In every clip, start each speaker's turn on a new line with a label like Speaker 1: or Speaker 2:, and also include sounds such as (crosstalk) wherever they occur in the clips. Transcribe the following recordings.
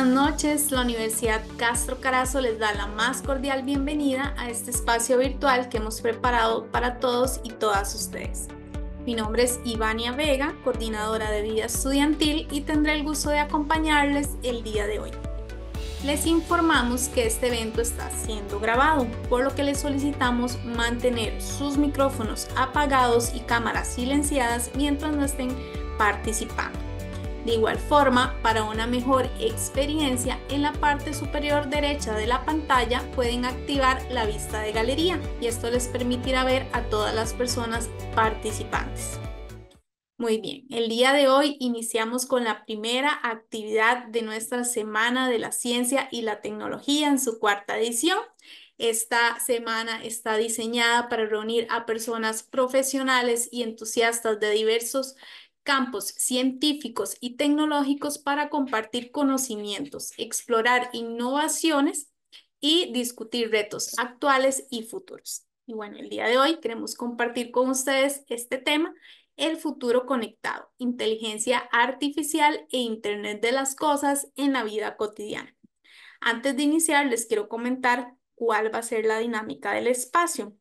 Speaker 1: buenas noches. La Universidad Castro Carazo les da la más cordial bienvenida a este espacio virtual que hemos preparado para todos y todas ustedes. Mi nombre es Ivania Vega, coordinadora de vida estudiantil y tendré el gusto de acompañarles el día de hoy. Les informamos que este evento está siendo grabado, por lo que les solicitamos mantener sus micrófonos apagados y cámaras silenciadas mientras no estén participando. De igual forma, para una mejor experiencia, en la parte superior derecha de la pantalla pueden activar la vista de galería y esto les permitirá ver a todas las personas participantes. Muy bien, el día de hoy iniciamos con la primera actividad de nuestra Semana de la Ciencia y la Tecnología en su cuarta edición. Esta semana está diseñada para reunir a personas profesionales y entusiastas de diversos campos científicos y tecnológicos para compartir conocimientos, explorar innovaciones y discutir retos actuales y futuros. Y bueno, el día de hoy queremos compartir con ustedes este tema, el futuro conectado, inteligencia artificial e Internet de las Cosas en la vida cotidiana. Antes de iniciar, les quiero comentar cuál va a ser la dinámica del espacio.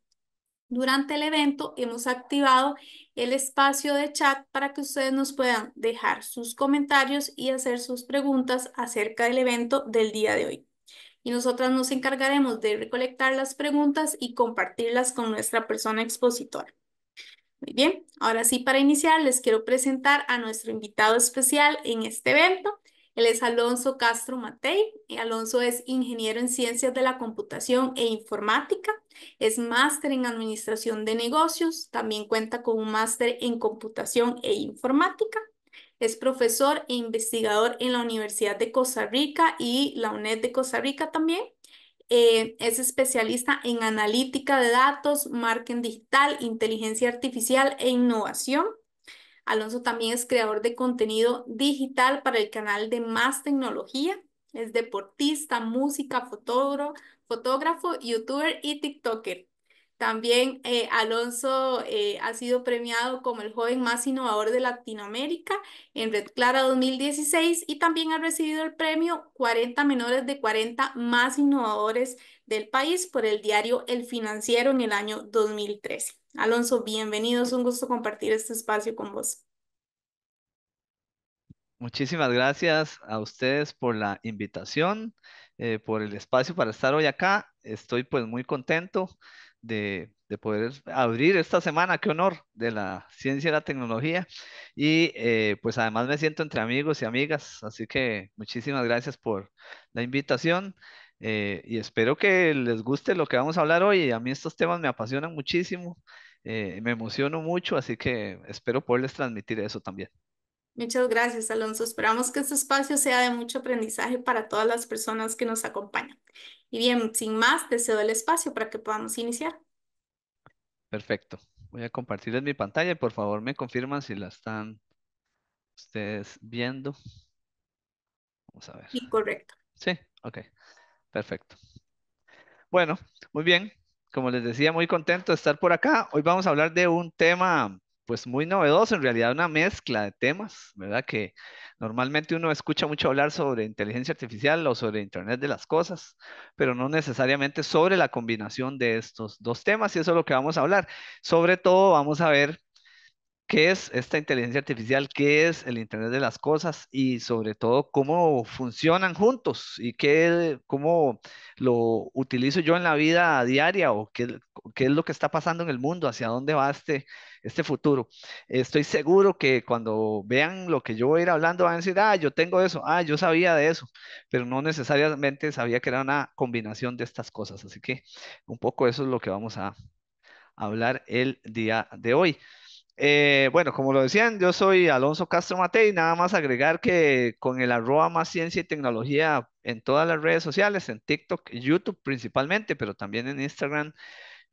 Speaker 1: Durante el evento hemos activado el espacio de chat para que ustedes nos puedan dejar sus comentarios y hacer sus preguntas acerca del evento del día de hoy. Y nosotras nos encargaremos de recolectar las preguntas y compartirlas con nuestra persona expositora. Muy bien, ahora sí para iniciar les quiero presentar a nuestro invitado especial en este evento, él es Alonso Castro Matei. Alonso es ingeniero en ciencias de la computación e informática. Es máster en administración de negocios. También cuenta con un máster en computación e informática. Es profesor e investigador en la Universidad de Costa Rica y la UNED de Costa Rica también. Eh, es especialista en analítica de datos, marketing digital, inteligencia artificial e innovación. Alonso también es creador de contenido digital para el canal de Más Tecnología. Es deportista, música, fotógrafo, fotógrafo youtuber y TikToker. También eh, Alonso eh, ha sido premiado como el joven más innovador de Latinoamérica en Red Clara 2016 y también ha recibido el premio 40 menores de 40 más innovadores del país por el diario El Financiero en el año 2013. Alonso, bienvenidos, un gusto compartir este espacio con vos.
Speaker 2: Muchísimas gracias a ustedes por la invitación, eh, por el espacio para estar hoy acá. Estoy pues muy contento de, poder abrir esta semana, qué honor, de la ciencia y la tecnología. Y eh, pues además me siento entre amigos y amigas, así que muchísimas gracias por la invitación. Eh, y espero que les guste lo que vamos a hablar hoy. A mí estos temas me apasionan muchísimo, eh, me emociono mucho, así que espero poderles transmitir eso también.
Speaker 1: Muchas gracias, Alonso. Esperamos que este espacio sea de mucho aprendizaje para todas las personas que nos acompañan. Y bien, sin más, deseo el espacio para que podamos iniciar.
Speaker 2: Perfecto. Voy a compartirles mi pantalla y por favor me confirman si la están ustedes viendo. Vamos a ver. Sí, correcto. Sí, ok. Perfecto. Bueno, muy bien. Como les decía, muy contento de estar por acá. Hoy vamos a hablar de un tema pues muy novedoso, en realidad una mezcla de temas, ¿verdad? Que normalmente uno escucha mucho hablar sobre inteligencia artificial o sobre Internet de las Cosas, pero no necesariamente sobre la combinación de estos dos temas y eso es lo que vamos a hablar. Sobre todo vamos a ver qué es esta inteligencia artificial, qué es el Internet de las Cosas y sobre todo cómo funcionan juntos y qué, cómo lo utilizo yo en la vida diaria o qué, es lo que está pasando en el mundo, hacia dónde va este, este futuro. Estoy seguro que cuando vean lo que yo voy a ir hablando van a decir, ah, yo tengo eso, ah, yo sabía de eso, pero no necesariamente sabía que era una combinación de estas cosas. Así que un poco eso es lo que vamos a hablar el día de hoy. Eh, bueno, como lo decían, yo soy Alonso Castro Matei, nada más agregar que con el arroba más ciencia y tecnología en todas las redes sociales, en TikTok, YouTube principalmente, pero también en Instagram,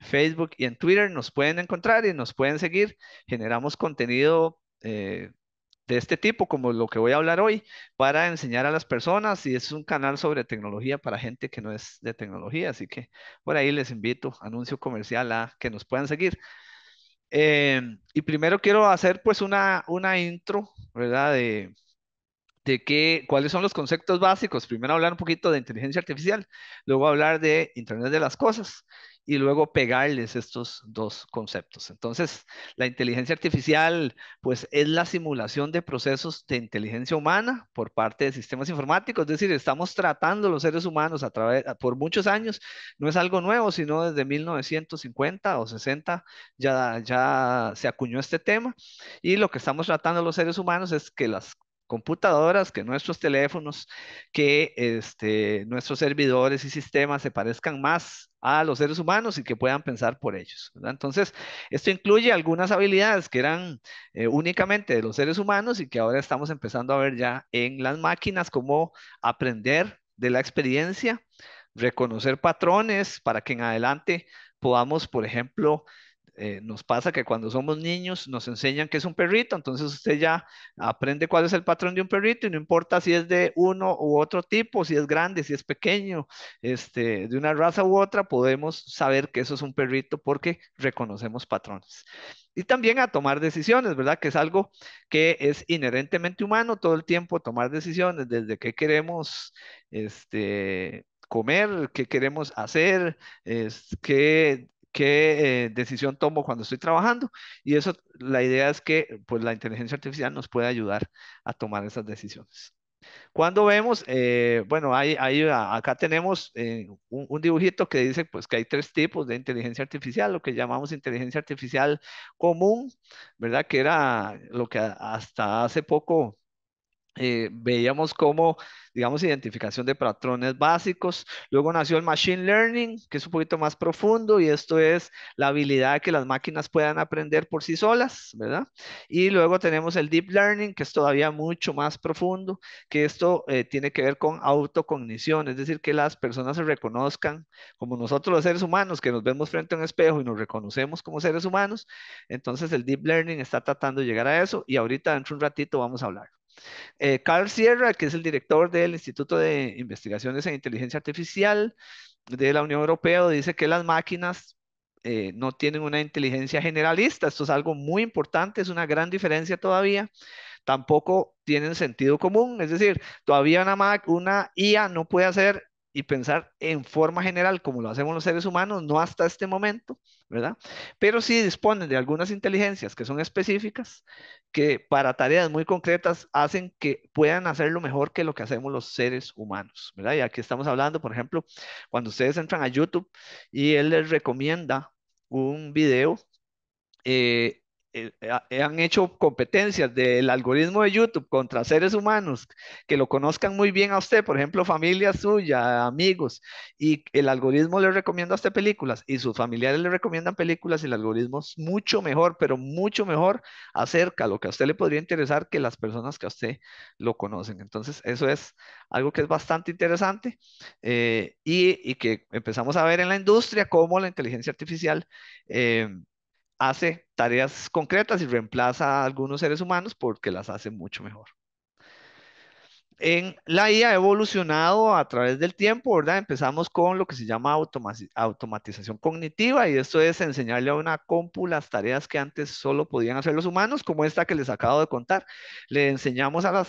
Speaker 2: Facebook y en Twitter nos pueden encontrar y nos pueden seguir. Generamos contenido eh, de este tipo, como lo que voy a hablar hoy, para enseñar a las personas y es un canal sobre tecnología para gente que no es de tecnología, así que por ahí les invito, anuncio comercial, a que nos puedan seguir. Em, y primero quiero hacer pues una, intro, ¿verdad? De, cuáles son los conceptos básicos. Primero hablar un poquito de inteligencia artificial, luego hablar de Internet de las Cosas y luego pegarles estos dos conceptos. Entonces, la inteligencia artificial, pues es la simulación de procesos de inteligencia humana por parte de sistemas informáticos, es decir, estamos tratando los seres humanos a través, por muchos años, no es algo nuevo, sino desde 1950 o 60 ya, ya se acuñó este tema, y lo que estamos tratando los seres humanos es que las computadoras, que nuestros teléfonos, que este, nuestros servidores y sistemas se parezcan más a los seres humanos y que puedan pensar por ellos. Entonces, esto incluye algunas habilidades que eran eh, únicamente de los seres humanos y que ahora estamos empezando a ver ya en las máquinas, como aprender de la experiencia, reconocer patrones para que en adelante podamos, por ejemplo, eh, nos pasa que cuando somos niños nos enseñan que es un perrito, entonces usted ya aprende cuál es el patrón de un perrito y no importa si es de uno u otro tipo, si es grande, si es pequeño, este, de una raza u otra, podemos saber que eso es un perrito porque reconocemos patrones. Y también a tomar decisiones, ¿verdad? Que es algo que es inherentemente humano todo el tiempo, tomar decisiones desde qué queremos, este, comer, qué queremos hacer, es, qué qué eh, decisión tomo cuando estoy trabajando. Y eso, la idea es que pues, la inteligencia artificial nos puede ayudar a tomar esas decisiones. Cuando vemos, eh, bueno, hay, acá tenemos eh, un, un, dibujito que dice pues, que hay tres tipos de inteligencia artificial, lo que llamamos inteligencia artificial común, ¿verdad? Que era lo que hasta hace poco eh, veíamos como, digamos, identificación de patrones básicos. Luego nació el Machine Learning, que es un poquito más profundo, y esto es la habilidad de que las máquinas puedan aprender por sí solas, ¿verdad? Y luego tenemos el Deep Learning, que es todavía mucho más profundo, que esto eh, tiene que ver con autocognición, es decir, que las personas se reconozcan como nosotros los seres humanos, que nos vemos frente a un espejo y nos reconocemos como seres humanos. Entonces el Deep Learning está tratando de llegar a eso, y ahorita dentro de un ratito vamos a hablar. Eh, Carl Sierra, que es el director del Instituto de Investigaciones en Inteligencia Artificial de la Unión Europea, dice que las máquinas eh, no tienen una inteligencia generalista. Esto es algo muy importante, es una gran diferencia todavía. Tampoco tienen sentido común, es decir, todavía una, una IA no puede hacer y pensar en forma general, como lo hacemos los seres humanos, no hasta este momento, ¿verdad? Pero sí disponen de algunas inteligencias que son específicas, que para tareas muy concretas hacen que puedan hacerlo mejor que lo que hacemos los seres humanos, ¿verdad? Y aquí estamos hablando, por ejemplo, cuando ustedes entran a YouTube y él les recomienda un video, eh, eh, eh, eh, han hecho competencias del algoritmo de YouTube contra seres humanos que lo conozcan muy bien a usted, por ejemplo, familia suya, amigos, y el algoritmo le recomienda a usted películas y sus familiares le recomiendan películas y el algoritmo es mucho mejor, pero mucho mejor acerca de lo que a usted le podría interesar que las personas que a usted lo conocen. Entonces, eso es algo que es bastante interesante y, y, que empezamos a ver en la industria cómo la inteligencia artificial hace tareas concretas y reemplaza a algunos seres humanos porque las hace mucho mejor. En la IA ha evolucionado a través del tiempo, ¿verdad? Empezamos con lo que se llama automatización cognitiva y esto es enseñarle a una compu las tareas que antes solo podían hacer los humanos, como esta que les acabo de contar. Le enseñamos a,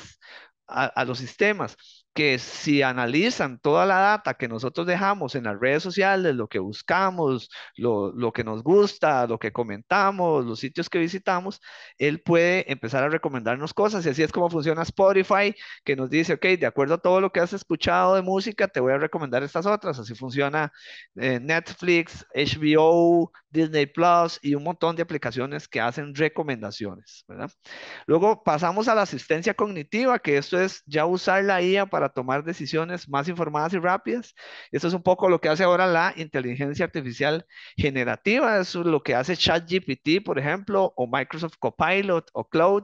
Speaker 2: a los sistemas que si analizan toda la data que nosotros dejamos en las redes sociales, lo que buscamos, lo, lo, que nos gusta, lo que comentamos, los sitios que visitamos, él puede empezar a recomendarnos cosas. Y así es como funciona Spotify, que nos dice, ok, de acuerdo a todo lo que has escuchado de música, te voy a recomendar estas otras. Así funciona eh, Netflix, HBO, Disney Plus y un montón de aplicaciones que hacen recomendaciones. ¿verdad? Luego pasamos a la asistencia cognitiva, que esto es ya usar la IA para tomar decisiones más informadas y rápidas. esto es un poco lo que hace ahora la inteligencia artificial generativa, eso es lo que hace ChatGPT, por ejemplo, o Microsoft Copilot o Cloud.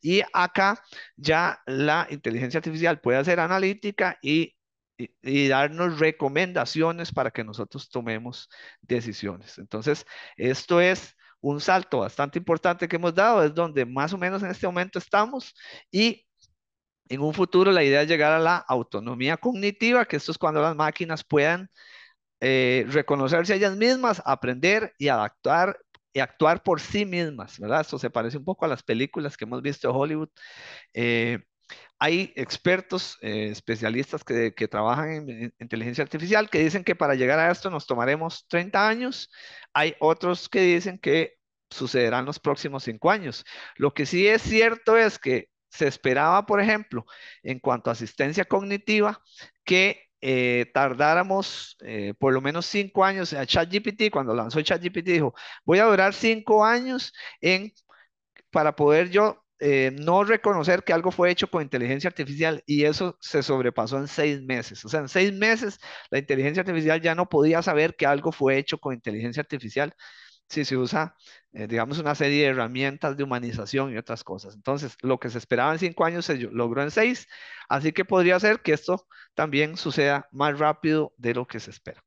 Speaker 2: Y acá ya la inteligencia artificial puede hacer analítica y y, darnos recomendaciones para que nosotros tomemos decisiones. Entonces, esto es un salto bastante importante que hemos dado, es donde más o menos en este momento estamos y en un futuro la idea es llegar a la autonomía cognitiva, que esto es cuando las máquinas puedan eh, reconocerse reconocerse ellas mismas, aprender y adaptar y actuar por sí mismas, ¿verdad? Esto se parece un poco a las películas que hemos visto de Hollywood. Eh, hay expertos, eh, especialistas que, trabajan en, en, inteligencia artificial que dicen que para llegar a esto nos tomaremos 30 años. Hay otros que dicen que sucederán los próximos 5 años. Lo que sí es cierto es que se esperaba, por ejemplo, en cuanto a asistencia cognitiva, que eh, tardáramos eh, por lo menos cinco años. ChatGPT, cuando lanzó ChatGPT, dijo, voy a durar cinco años en, para poder yo eh, no reconocer que algo fue hecho con inteligencia artificial y eso se sobrepasó en seis meses. O sea, en seis meses la inteligencia artificial ya no podía saber que algo fue hecho con inteligencia artificial si se usa, eh, digamos, una serie de herramientas de humanización y otras cosas. Entonces, lo que se esperaba en cinco años se logró en seis, así que podría ser que esto también suceda más rápido de lo que se espera.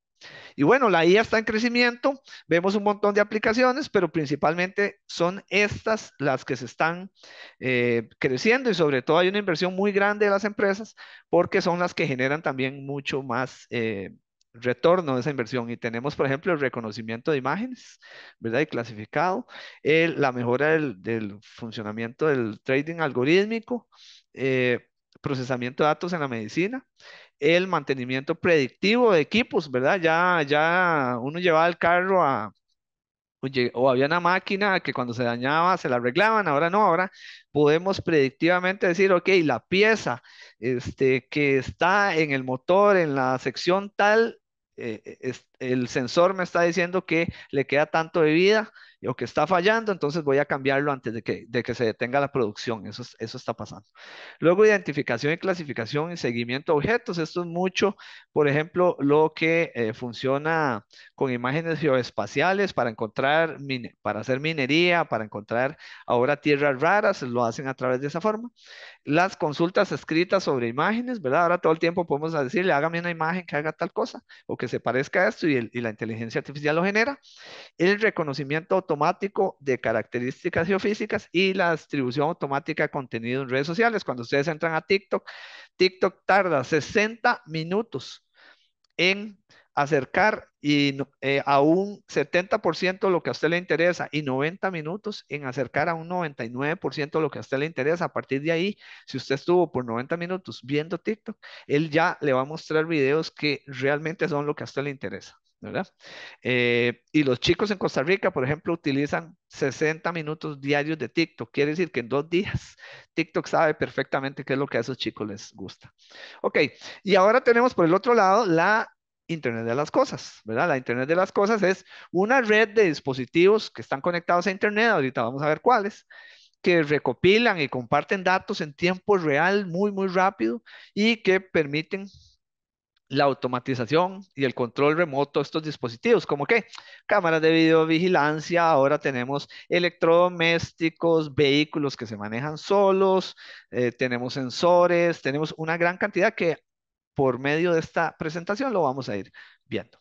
Speaker 2: Y bueno, la IA está en crecimiento, vemos un montón de aplicaciones, pero principalmente son estas las que se están eh, creciendo y sobre todo hay una inversión muy grande de las empresas porque son las que generan también mucho más eh, retorno de esa inversión y tenemos, por ejemplo, el reconocimiento de imágenes, ¿verdad? Y clasificado, la mejora del, funcionamiento del trading algorítmico, eh, procesamiento de datos en la medicina, el mantenimiento predictivo de equipos, ¿verdad? Ya, ya uno llevaba el carro a, o había una máquina que cuando se dañaba se la arreglaban, ahora no, ahora podemos predictivamente decir, ok, la pieza este, que está en el motor, en la sección tal, eh, eh, el sensor me está diciendo que le queda tanto de vida o que está fallando, entonces voy a cambiarlo antes de que, se detenga la producción. Eso, está pasando. Luego, identificación y clasificación y seguimiento de objetos. Esto es mucho, por ejemplo, lo que eh, funciona con imágenes geoespaciales para encontrar, para hacer minería, para encontrar ahora tierras raras, lo hacen a través de esa forma las consultas escritas sobre imágenes, ¿verdad? Ahora todo el tiempo podemos decirle, hágame una imagen que haga tal cosa o que se parezca a esto y, la inteligencia artificial lo genera. El reconocimiento automático de características geofísicas y la distribución automática de contenido en redes sociales. Cuando ustedes entran a TikTok, TikTok tarda 60 minutos en acercar y, eh, a un 70% lo que a usted le interesa y 90 minutos en acercar a un 99% lo que a usted le interesa. A partir de ahí, si usted estuvo por 90 minutos viendo TikTok, él ya le va a mostrar videos que realmente son lo que a usted le interesa. ¿verdad? Eh, y los chicos en Costa Rica, por ejemplo, utilizan 60 minutos diarios de TikTok. Quiere decir que en dos días TikTok sabe perfectamente qué es lo que a esos chicos les gusta. Ok, y ahora tenemos por el otro lado la Internet de las Cosas, ¿verdad? La Internet de las Cosas es una red de dispositivos que están conectados a Internet, ahorita vamos a ver cuáles, que recopilan y comparten datos en tiempo real muy, muy rápido y que permiten la automatización y el control remoto de estos dispositivos, como que cámaras de videovigilancia, ahora tenemos electrodomésticos, vehículos que se manejan solos, eh, tenemos sensores, tenemos una gran cantidad que por medio de esta presentación lo vamos a ir viendo.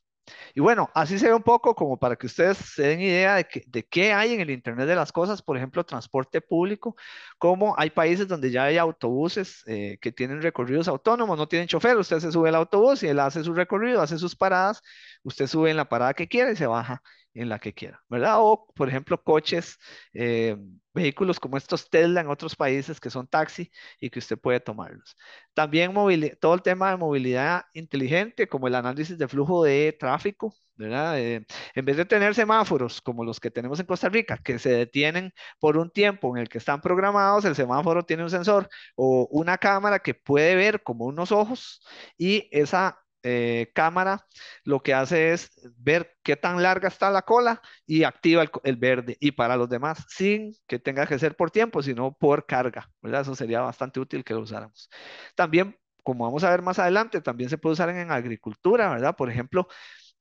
Speaker 2: Y bueno, así se ve un poco como para que ustedes se den idea de, qué hay en el Internet de las Cosas, por ejemplo, transporte público, cómo hay países donde ya hay autobuses eh, que tienen recorridos autónomos, no tienen chofer, usted se sube al autobús y él hace su recorrido, hace sus paradas, usted sube en la parada que quiere y se baja en la que quiera, ¿verdad? O, por ejemplo, coches, eh, vehículos como estos Tesla en otros países que son taxi y que usted puede tomarlos. También todo el tema de movilidad inteligente, como el análisis de flujo de tráfico, ¿verdad? Eh, en vez de tener semáforos como los que tenemos en Costa Rica, que se detienen por un tiempo en el que están programados, el semáforo tiene un sensor o una cámara que puede ver como unos ojos y esa eh, cámara lo que hace es ver qué tan larga está la cola y activa el, verde. Y para los demás, sin que tenga que ser por tiempo, sino por carga, ¿verdad? Eso sería bastante útil que lo usáramos. También, como vamos a ver más adelante, también se puede usar en, agricultura, ¿verdad? Por ejemplo,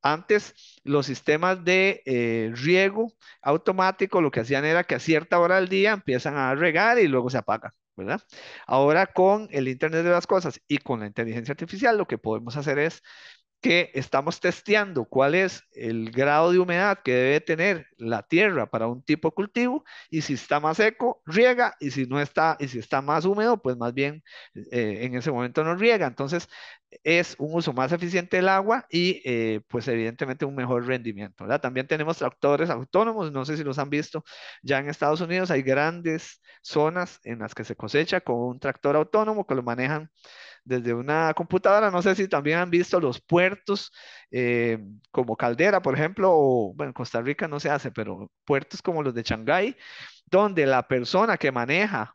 Speaker 2: antes los sistemas de eh, riego automático lo que hacían era que a cierta hora del día empiezan a regar y luego se apagan. ¿verdad? Ahora con el Internet de las Cosas y con la inteligencia artificial, lo que podemos hacer es que estamos testeando cuál es el grado de humedad que debe tener la tierra para un tipo de cultivo y si está más seco, riega y si no está, y si está más húmedo, pues más bien eh, en ese momento no riega. Entonces, es un uso más eficiente del agua y eh, pues evidentemente un mejor rendimiento. También tenemos tractores autónomos, no sé si los han visto, ya en Estados Unidos hay grandes zonas en las que se cosecha con un tractor autónomo que lo manejan desde una computadora. No sé si también han visto los puertos eh, como Caldera, por ejemplo, o bueno, Costa Rica no se hace, pero puertos como los de Shanghái, donde la persona que maneja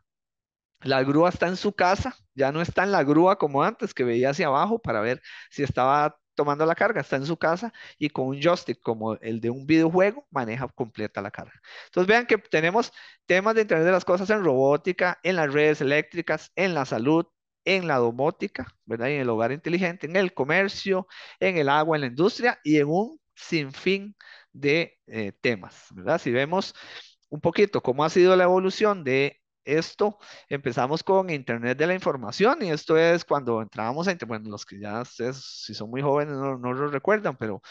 Speaker 2: la grúa está en su casa, ya no está en la grúa como antes, que veía hacia abajo para ver si estaba tomando la carga, está en su casa y con un joystick como el de un videojuego maneja completa la carga. Entonces vean que tenemos temas de Internet de las Cosas en robótica, en las redes eléctricas, en la salud, en la domótica, ¿verdad? en el hogar inteligente, en el comercio, en el agua, en la industria y en un sinfín de eh, temas, ¿verdad? Si vemos un poquito cómo ha sido la evolución de esto. Empezamos con Internet de la Información y esto es cuando entrábamos a bueno, los que ya ustedes, si son muy jóvenes, no, no lo recuerdan, pero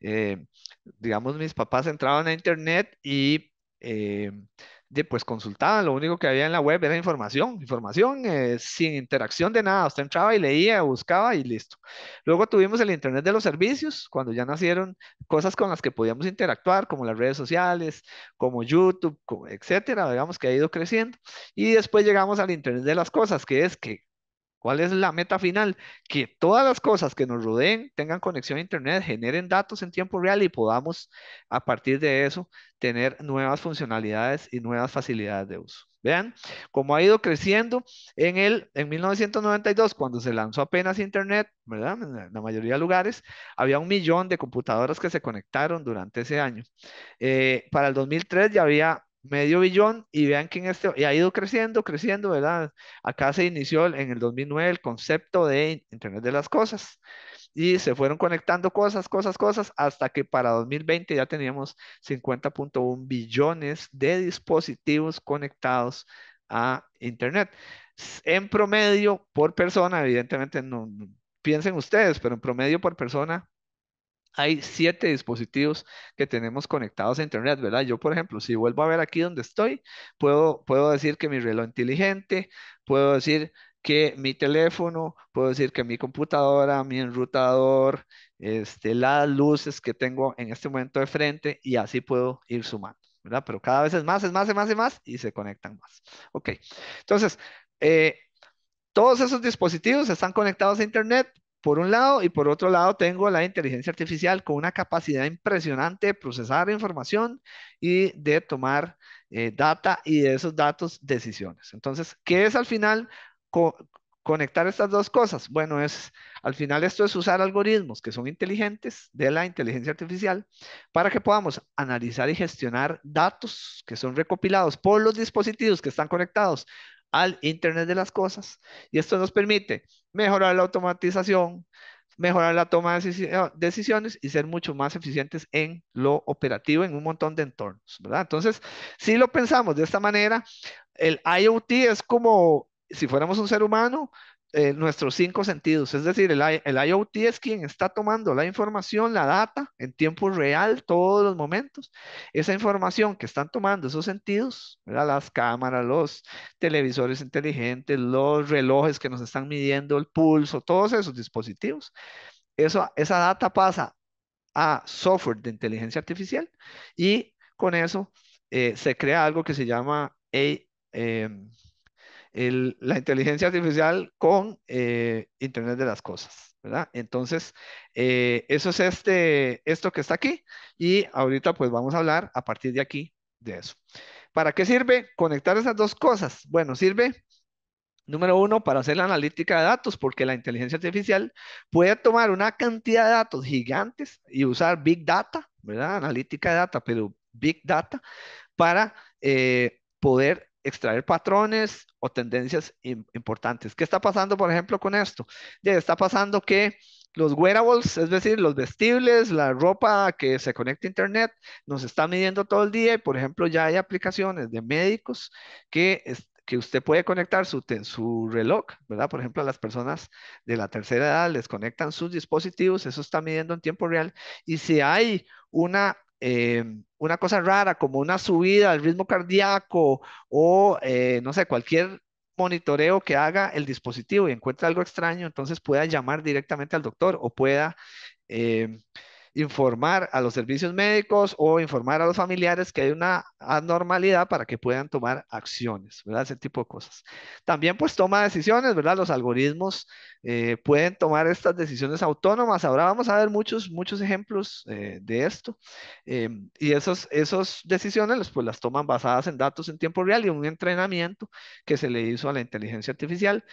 Speaker 2: eh, digamos, mis papás entraban a Internet y... Eh, de, pues consultaban, lo único que había en la web era información, información eh, sin interacción de nada, usted entraba y leía, buscaba y listo. Luego tuvimos el Internet de los servicios, cuando ya nacieron cosas con las que podíamos interactuar, como las redes sociales, como YouTube, etcétera, digamos que ha ido creciendo. Y después llegamos al Internet de las cosas, que es que ¿Cuál es la meta final? Que todas las cosas que nos rodeen tengan conexión a Internet, generen datos en tiempo real y podamos, a partir de eso, tener nuevas funcionalidades y nuevas facilidades de uso. Vean cómo ha ido creciendo en el, en 1992, cuando se lanzó apenas Internet, ¿verdad? En la mayoría de lugares, había un millón de computadoras que se conectaron durante ese año. Eh, para el 2003 ya había medio billón y vean que en este, y ha ido creciendo, creciendo, ¿verdad? Acá se inició en el 2009 el concepto de Internet de las Cosas y se fueron conectando cosas, cosas, cosas, hasta que para 2020 ya teníamos 50.1 billones de dispositivos conectados a Internet. En promedio por persona, evidentemente no piensen ustedes, pero en promedio por persona hay siete dispositivos que tenemos conectados a Internet, ¿verdad? Yo, por ejemplo, si vuelvo a ver aquí donde estoy, puedo, puedo decir que mi reloj inteligente, puedo decir que mi teléfono, puedo decir que mi computadora, mi enrutador, este, las luces que tengo en este momento de frente y así puedo ir sumando, ¿verdad? Pero cada vez es más, es más, es más, es más y se conectan más. Ok, entonces, eh, todos esos dispositivos están conectados a Internet por un lado, y por otro lado tengo la inteligencia artificial con una capacidad impresionante de procesar información y de tomar eh, data y de esos datos decisiones. Entonces, ¿qué es al final conectar estas dos cosas? Bueno, es al final esto es usar algoritmos que son inteligentes de la inteligencia artificial para que podamos analizar y gestionar datos que son recopilados por los dispositivos que están conectados al Internet de las Cosas. Y esto nos permite mejorar la automatización, mejorar la toma de ah, decisiones y ser mucho más eficientes en lo operativo en un montón de entornos, ¿verdad? Entonces, si lo pensamos de esta manera, el IoT es como si fuéramos un ser humano, eh, nuestros cinco sentidos, es decir, el, IoT es quien está tomando la información, la data en tiempo real, todos los momentos. Esa información que están tomando esos sentidos, las cámaras, los televisores inteligentes, los relojes que nos están midiendo el pulso, todos esos dispositivos, esa data pasa a software de inteligencia artificial y con eso eh, se crea algo que se llama... AI. Em, la inteligencia artificial con eh, Internet de las Cosas, ¿verdad? Entonces, eh, eso es este, esto que está aquí y ahorita pues vamos a hablar a partir de aquí de eso. ¿Para qué sirve conectar esas dos cosas? Bueno, sirve Número uno, para hacer la analítica de datos, porque la inteligencia artificial puede tomar una cantidad de datos gigantes y usar Big Data, ¿verdad? Analítica de data, pero Big Data, para eh, poder extraer patrones o tendencias importantes. ¿Qué está pasando, por ejemplo, con esto? Está pasando que los wearables, es decir, los vestibles, la ropa que se conecta a Internet, nos está midiendo todo el día y, por ejemplo, ya hay aplicaciones de médicos que, que usted puede conectar su, su reloj, ¿verdad? Por ejemplo, a las personas de la tercera edad les conectan sus dispositivos, eso está midiendo en tiempo real. Y si hay una Em, una cosa rara como una subida al ritmo cardíaco o, eh, no sé, cualquier monitoreo que haga el dispositivo y encuentra algo extraño, entonces pueda llamar directamente al doctor o pueda... Em, informar a los servicios médicos o informar a los familiares que hay una anormalidad para que puedan tomar acciones, ¿verdad? Ese tipo de cosas. También pues toma decisiones, ¿verdad? Los algoritmos eh, pueden tomar estas decisiones autónomas. Ahora vamos a ver muchos, muchos ejemplos eh, de esto. Em, y esas esos decisiones pues las toman basadas en datos en tiempo real y un entrenamiento que se le hizo a la inteligencia artificial.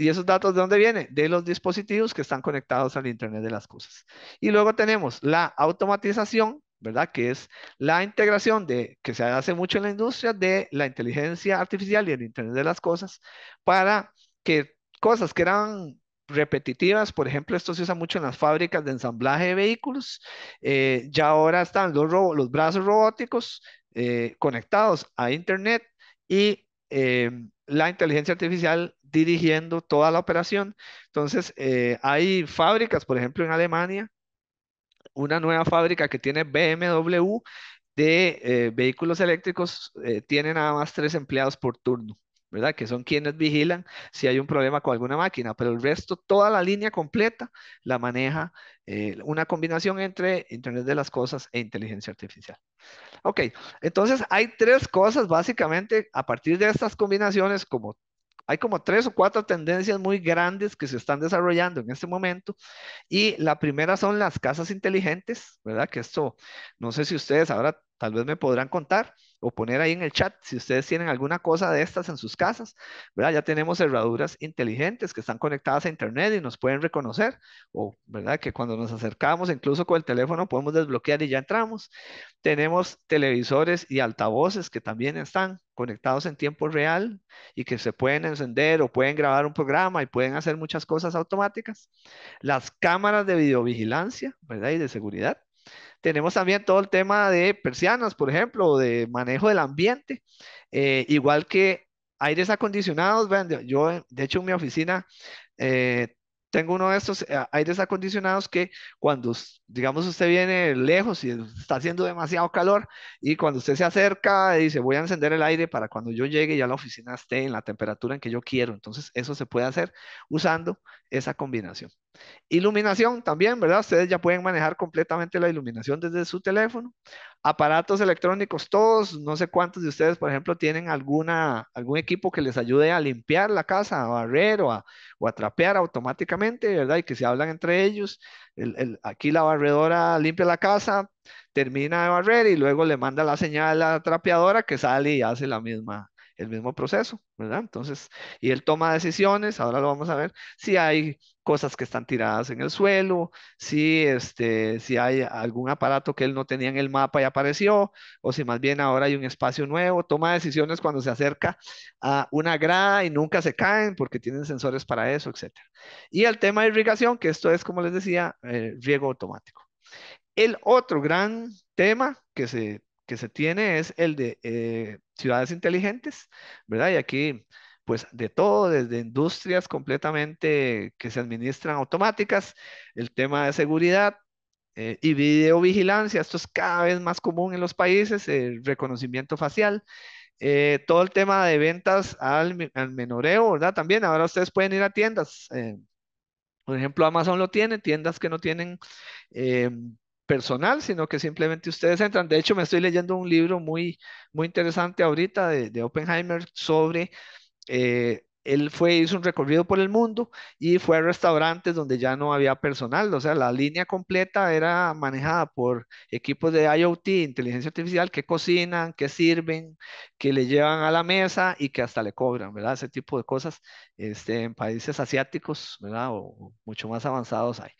Speaker 2: ¿Y esos datos de dónde vienen? De los dispositivos que están conectados al Internet de las Cosas. Y luego tenemos la automatización, ¿verdad? Que es la integración de, que se hace mucho en la industria, de la inteligencia artificial y el Internet de las Cosas para que cosas que eran repetitivas, por ejemplo, esto se usa mucho en las fábricas de ensamblaje de vehículos, eh, ya ahora están los, brazos robóticos eh, conectados a Internet y Em, la inteligencia artificial dirigiendo toda la operación. Entonces, eh, hay fábricas, por ejemplo, en Alemania, una nueva fábrica que tiene BMW de eh, vehículos eléctricos, eh, tiene nada más tres empleados por turno. ¿verdad? Que son quienes vigilan si hay un problema con alguna máquina, pero el resto, toda la línea completa la maneja eh, una combinación entre Internet de las Cosas e inteligencia artificial. Ok, entonces hay tres cosas básicamente a partir de estas combinaciones, como hay como tres o cuatro tendencias muy grandes que se están desarrollando en este momento y la primera son las casas inteligentes, ¿verdad? Que esto, no sé si ustedes ahora tal vez me podrán contar o poner ahí en el chat si ustedes tienen alguna cosa de estas en sus casas, ¿verdad? Ya tenemos cerraduras inteligentes que están conectadas a internet y nos pueden reconocer, o ¿verdad? Que cuando nos acercamos, incluso con el teléfono, podemos desbloquear y ya entramos. Tenemos televisores y altavoces que también están conectados en tiempo real y que se pueden encender o pueden grabar un programa y pueden hacer muchas cosas automáticas. Las cámaras de videovigilancia, ¿verdad? Y de seguridad tenemos también todo el tema de persianas, por ejemplo, de manejo del ambiente, eh, igual que aires acondicionados. Vean, yo, de hecho, en mi oficina eh, tengo uno de estos eh, aires acondicionados que cuando, digamos, usted viene lejos y está haciendo demasiado calor y cuando usted se acerca y dice, voy a encender el aire para cuando yo llegue ya la oficina esté en la temperatura en que yo quiero. Entonces, eso se puede hacer usando esa combinación. Iluminación también, ¿verdad? Ustedes ya pueden manejar completamente la iluminación desde su teléfono. Aparatos electrónicos, todos, no sé cuántos de ustedes, por ejemplo, tienen alguna, algún equipo que les ayude a limpiar la casa, a barrer o a, trapear automáticamente, ¿verdad? Y que se hablan entre ellos. aquí la barredora limpia la casa, termina de barrer y luego le manda la señal a la trapeadora que sale y hace la misma, el mismo proceso, ¿verdad? Entonces, y él toma decisiones, ahora lo vamos a ver, si hay cosas que están tiradas en el suelo, si, este, si hay algún aparato que él no tenía en el mapa y apareció, o si más bien ahora hay un espacio nuevo, toma decisiones cuando se acerca a una grada y nunca se caen porque tienen sensores para eso, etc. Y el tema de irrigación, que esto es, como les decía, eh, riego automático. El otro gran tema que se, que se tiene es el de... Eh, ciudades inteligentes, ¿verdad? Y aquí, pues de todo, desde industrias completamente que se administran automáticas, el tema de seguridad eh, y videovigilancia, esto es cada vez más común en los países, el reconocimiento facial. Eh, todo el tema de ventas al, menoreo, ¿verdad? También ahora ustedes pueden ir a tiendas. Eh, por ejemplo, Amazon lo tiene, tiendas que no tienen personal, sino que simplemente ustedes entran. De hecho, me estoy leyendo un libro muy, muy interesante ahorita de, Oppenheimer sobre... Eh, él fue, hizo un recorrido por el mundo y fue a restaurantes donde ya no había personal, o sea, la línea completa era manejada por equipos de IoT, inteligencia artificial, que cocinan, que sirven, que le llevan a la mesa y que hasta le cobran, ¿verdad? Ese tipo de cosas este, en países asiáticos, ¿verdad? O, mucho más avanzados hay.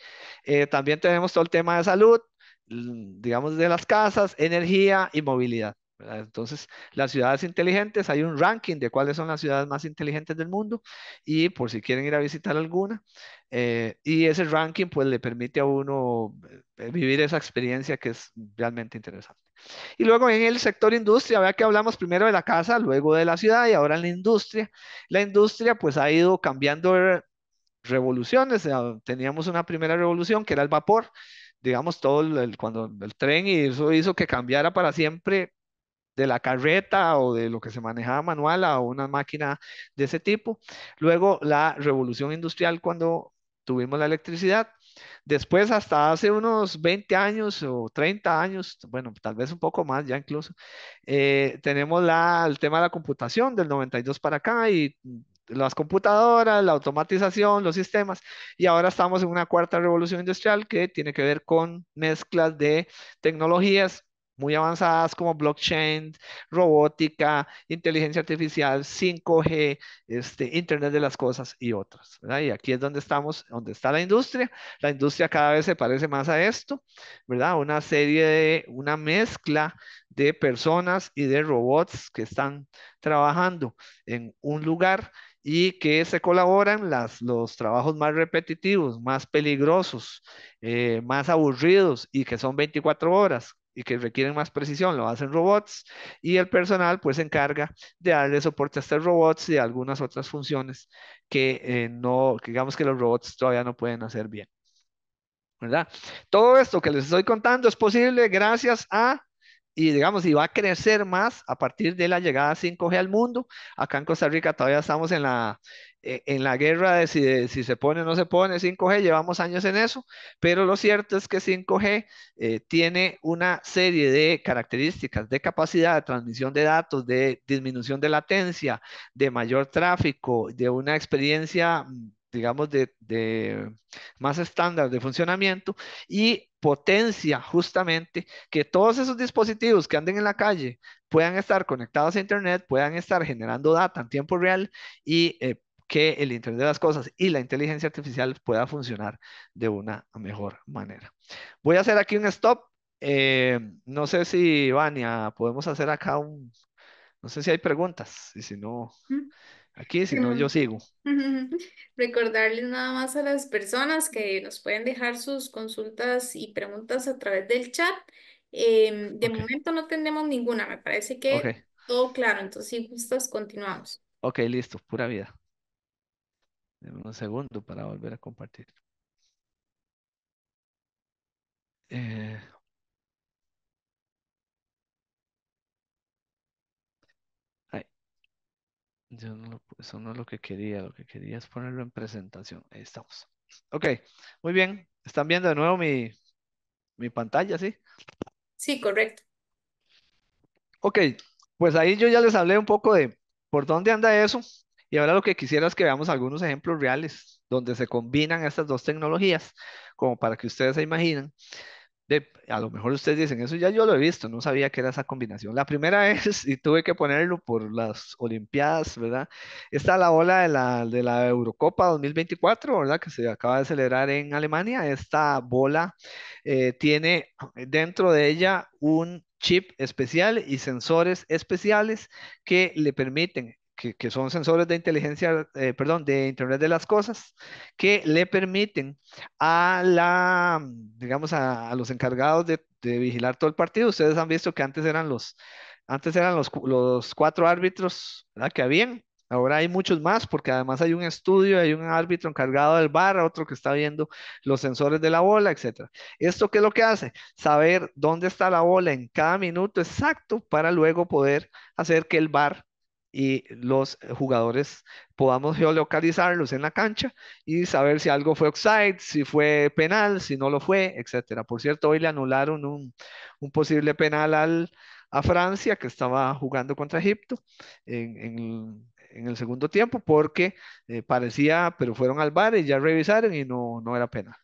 Speaker 2: Eh, también tenemos todo el tema de salud, digamos, de las casas, energía y movilidad. Entonces, las ciudades inteligentes, hay un ranking de cuáles son las ciudades más inteligentes del mundo y por si quieren ir a visitar alguna. Eh, y ese ranking pues le permite a uno eh, eh, vivir esa experiencia que es realmente interesante. Y luego en el sector industria, vea que hablamos primero de la casa, luego de la ciudad y ahora en la industria. La industria pues ha ido cambiando revoluciones. Teníamos una primera revolución que era el vapor, digamos, todo el, cuando el tren y eso hizo que cambiara para siempre de la carreta o de lo que se manejaba manual a una máquina de ese tipo. Luego la revolución industrial cuando tuvimos la electricidad. Después hasta hace unos 20 años o 30 años, bueno, tal vez un poco más ya incluso, eh, tenemos la, el tema de la computación del 92 para acá y las computadoras, la automatización, los sistemas, y ahora estamos en una cuarta revolución industrial que tiene que ver con mezclas de tecnologías muy avanzadas como blockchain, robótica, inteligencia artificial, 5G, este, Internet de las Cosas y otras. Y aquí es donde estamos, donde está la industria. La industria cada vez se parece más a esto, ¿verdad? Una serie de, una mezcla de personas y de robots que están trabajando en un lugar y que se colaboran las, los trabajos más repetitivos, más peligrosos, eh, más aburridos y que son 24 horas y que requieren más precisión, lo hacen robots y el personal pues se encarga de darle soporte a estos robots y algunas otras funciones que eh, no, digamos que los robots todavía no pueden hacer bien. ¿Verdad? Todo esto que les estoy contando es posible gracias a y digamos, y va a crecer más a partir de la llegada 5G al mundo. Acá en Costa Rica todavía estamos en la, eh, en la guerra de si, se pone o no se pone 5G, llevamos años en eso, pero lo cierto es que 5G eh, tiene una serie de características de capacidad de transmisión de datos, de disminución de latencia, de mayor tráfico, de una experiencia mm, digamos, de, más estándar de funcionamiento y potencia justamente que todos esos dispositivos que anden en la calle puedan estar conectados a Internet, puedan estar generando data en tiempo real y eh, que el Internet de las Cosas y la inteligencia artificial pueda funcionar de una mejor manera. Voy a hacer aquí un stop. Eh, no sé si, Vania, podemos hacer acá un... No sé si hay preguntas y si no... Mm. Aquí, si no, yo sigo.
Speaker 1: (laughs) Recordarles nada más a las personas que nos pueden dejar sus consultas y preguntas a través del chat. Em, de momento no tenemos ninguna, me parece que todo claro. Entonces, si gustas, continuamos.
Speaker 2: Ok, listo, pura vida. un segundo para volver a compartir. Eh, eso no es lo que quería, lo que quería es ponerlo en presentación. Ahí estamos. Ok, muy bien. ¿Están viendo de nuevo mi, mi pantalla, sí?
Speaker 1: Sí, correcto.
Speaker 2: Ok, pues ahí yo ya les hablé un poco de por dónde anda eso y ahora lo que quisiera es que veamos algunos ejemplos reales donde se combinan estas dos tecnologías, como para que ustedes se imaginen a lo mejor ustedes dicen, eso ya yo lo he visto, no sabía que era esa combinación. La primera (laughs) es, y tuve que ponerlo por las Olimpiadas, ¿verdad? Está la bola de la, Eurocopa 2024, ¿verdad? Que se acaba de celebrar en Alemania. Esta bola eh, tiene dentro de ella un chip especial y sensores especiales que le permiten que, son sensores de inteligencia, eh, perdón, de Internet de las Cosas, que le permiten a la, digamos, a, los encargados de, vigilar todo el partido. Ustedes han visto que antes eran los, antes eran los, cuatro árbitros ¿verdad? que habían. Ahora hay muchos más porque además hay un estudio, hay un árbitro encargado del bar, otro que está viendo los sensores de la bola, etc. ¿Esto qué es lo que hace? Saber dónde está la bola en cada minuto exacto para luego poder hacer que el bar y los jugadores podamos geolocalizarlos en la cancha y saber si algo fue offside, si fue penal, si no lo fue, etcétera. Por cierto, hoy le anularon un, posible penal a Francia que estaba jugando contra Egipto en, el segundo tiempo porque eh, parecía, pero fueron al bar y ya revisaron y no, no era penal.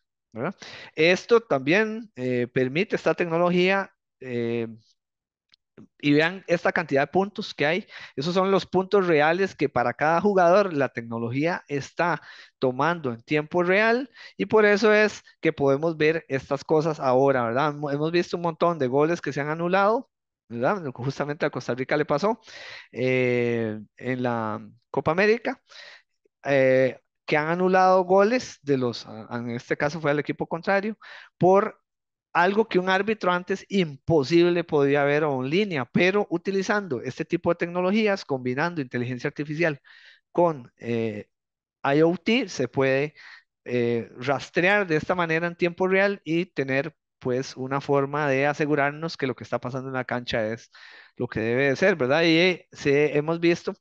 Speaker 2: Esto también eh, permite esta tecnología eh, y vean esta cantidad de puntos que hay. Esos son los puntos reales que para cada jugador la tecnología está tomando en tiempo real y por eso es que podemos ver estas cosas ahora, ¿verdad? Hemos visto un montón de goles que se han anulado, ¿verdad? Justamente a Costa Rica le pasó eh, en la Copa América. Eh, que han anulado goles de los, en este caso fue al equipo contrario, por algo que un árbitro antes imposible podía ver en línea, pero utilizando este tipo de tecnologías, combinando inteligencia artificial con eh, IoT, se puede eh, rastrear de esta manera en tiempo real y tener pues una forma de asegurarnos que lo que está pasando en la cancha es lo que debe de ser, ¿verdad? Y eh, se, hemos visto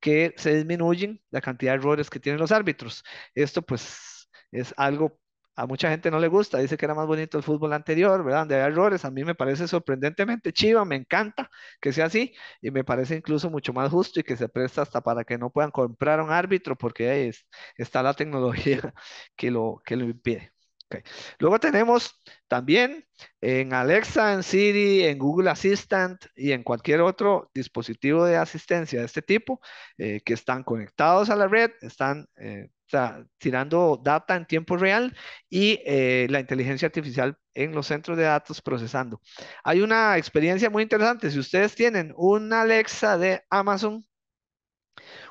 Speaker 2: que se disminuyen la cantidad de errores que tienen los árbitros. Esto pues es algo a mucha gente no le gusta, dice que era más bonito el fútbol anterior, ¿verdad? Donde hay errores. A mí me parece sorprendentemente chiva, me encanta que sea así y me parece incluso mucho más justo y que se presta hasta para que no puedan comprar un árbitro porque es, está la tecnología (laughs) que lo, que lo impide. Luego tenemos también en Alexa, en Siri, en Google Assistant y en cualquier otro dispositivo de asistencia de este tipo eh, que están conectados a la red, están eh, tirando data en tiempo real y eh, la inteligencia artificial en los centros de datos procesando. Hay una experiencia muy interesante. Si ustedes tienen una Alexa de Amazon,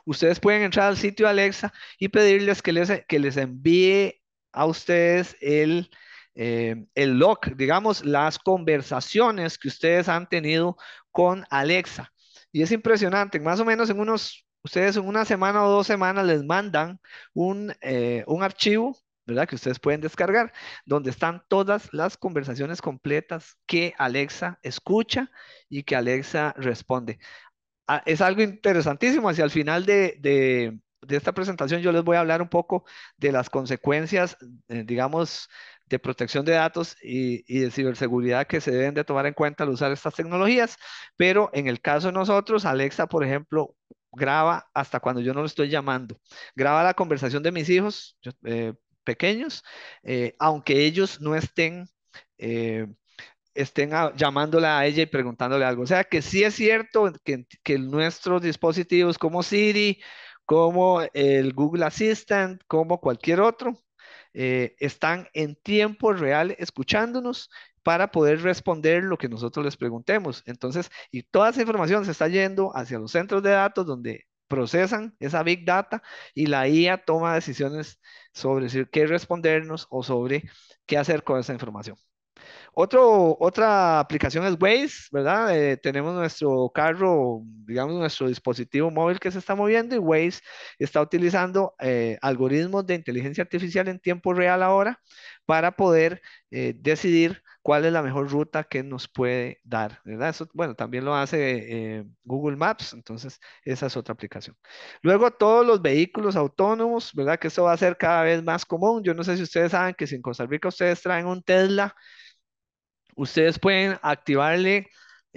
Speaker 2: ustedes pueden entrar al sitio Alexa y pedirles que les, que les envíe a ustedes el, eh, el log, digamos, las conversaciones que ustedes han tenido con Alexa. Y es impresionante, más o menos en unos ustedes en una semana o dos semanas les mandan un, eh, un archivo, ¿verdad? Que ustedes pueden descargar, donde están todas las conversaciones completas que Alexa escucha y que Alexa responde. Ah, es algo interesantísimo, hacia el final de, de, esta presentación yo les voy a hablar un poco de las consecuencias, eh, digamos, de protección de datos y, y, de ciberseguridad que se deben de tomar en cuenta al usar estas tecnologías, pero en el caso de nosotros, Alexa, por ejemplo, graba hasta cuando yo no lo estoy llamando. Graba la conversación de mis hijos eh, pequeños, eh, aunque ellos no estén, eh, estén a, llamándola a ella y preguntándole algo. O sea que sí es cierto que, nuestros dispositivos como Siri, como el Google Assistant, como cualquier otro, eh, están en tiempo real escuchándonos para poder responder lo que nosotros les preguntemos. Entonces, y toda esa información se está yendo hacia los centros de datos donde procesan esa big data y la IA toma decisiones sobre qué respondernos o sobre qué hacer con esa información. Otro, otra aplicación es Waze, ¿verdad? Eh, tenemos nuestro carro, digamos, nuestro dispositivo móvil que se está moviendo y Waze está utilizando eh, algoritmos de inteligencia artificial en tiempo real ahora para poder eh, decidir cuál es la mejor ruta que nos puede dar, ¿verdad? Eso, bueno, también lo hace eh, Google Maps, entonces esa es otra aplicación. Luego todos los vehículos autónomos, ¿verdad? Que eso va a ser cada vez más común. Yo no sé si ustedes saben que si en Costa Rica ustedes traen un Tesla, ustedes pueden activarle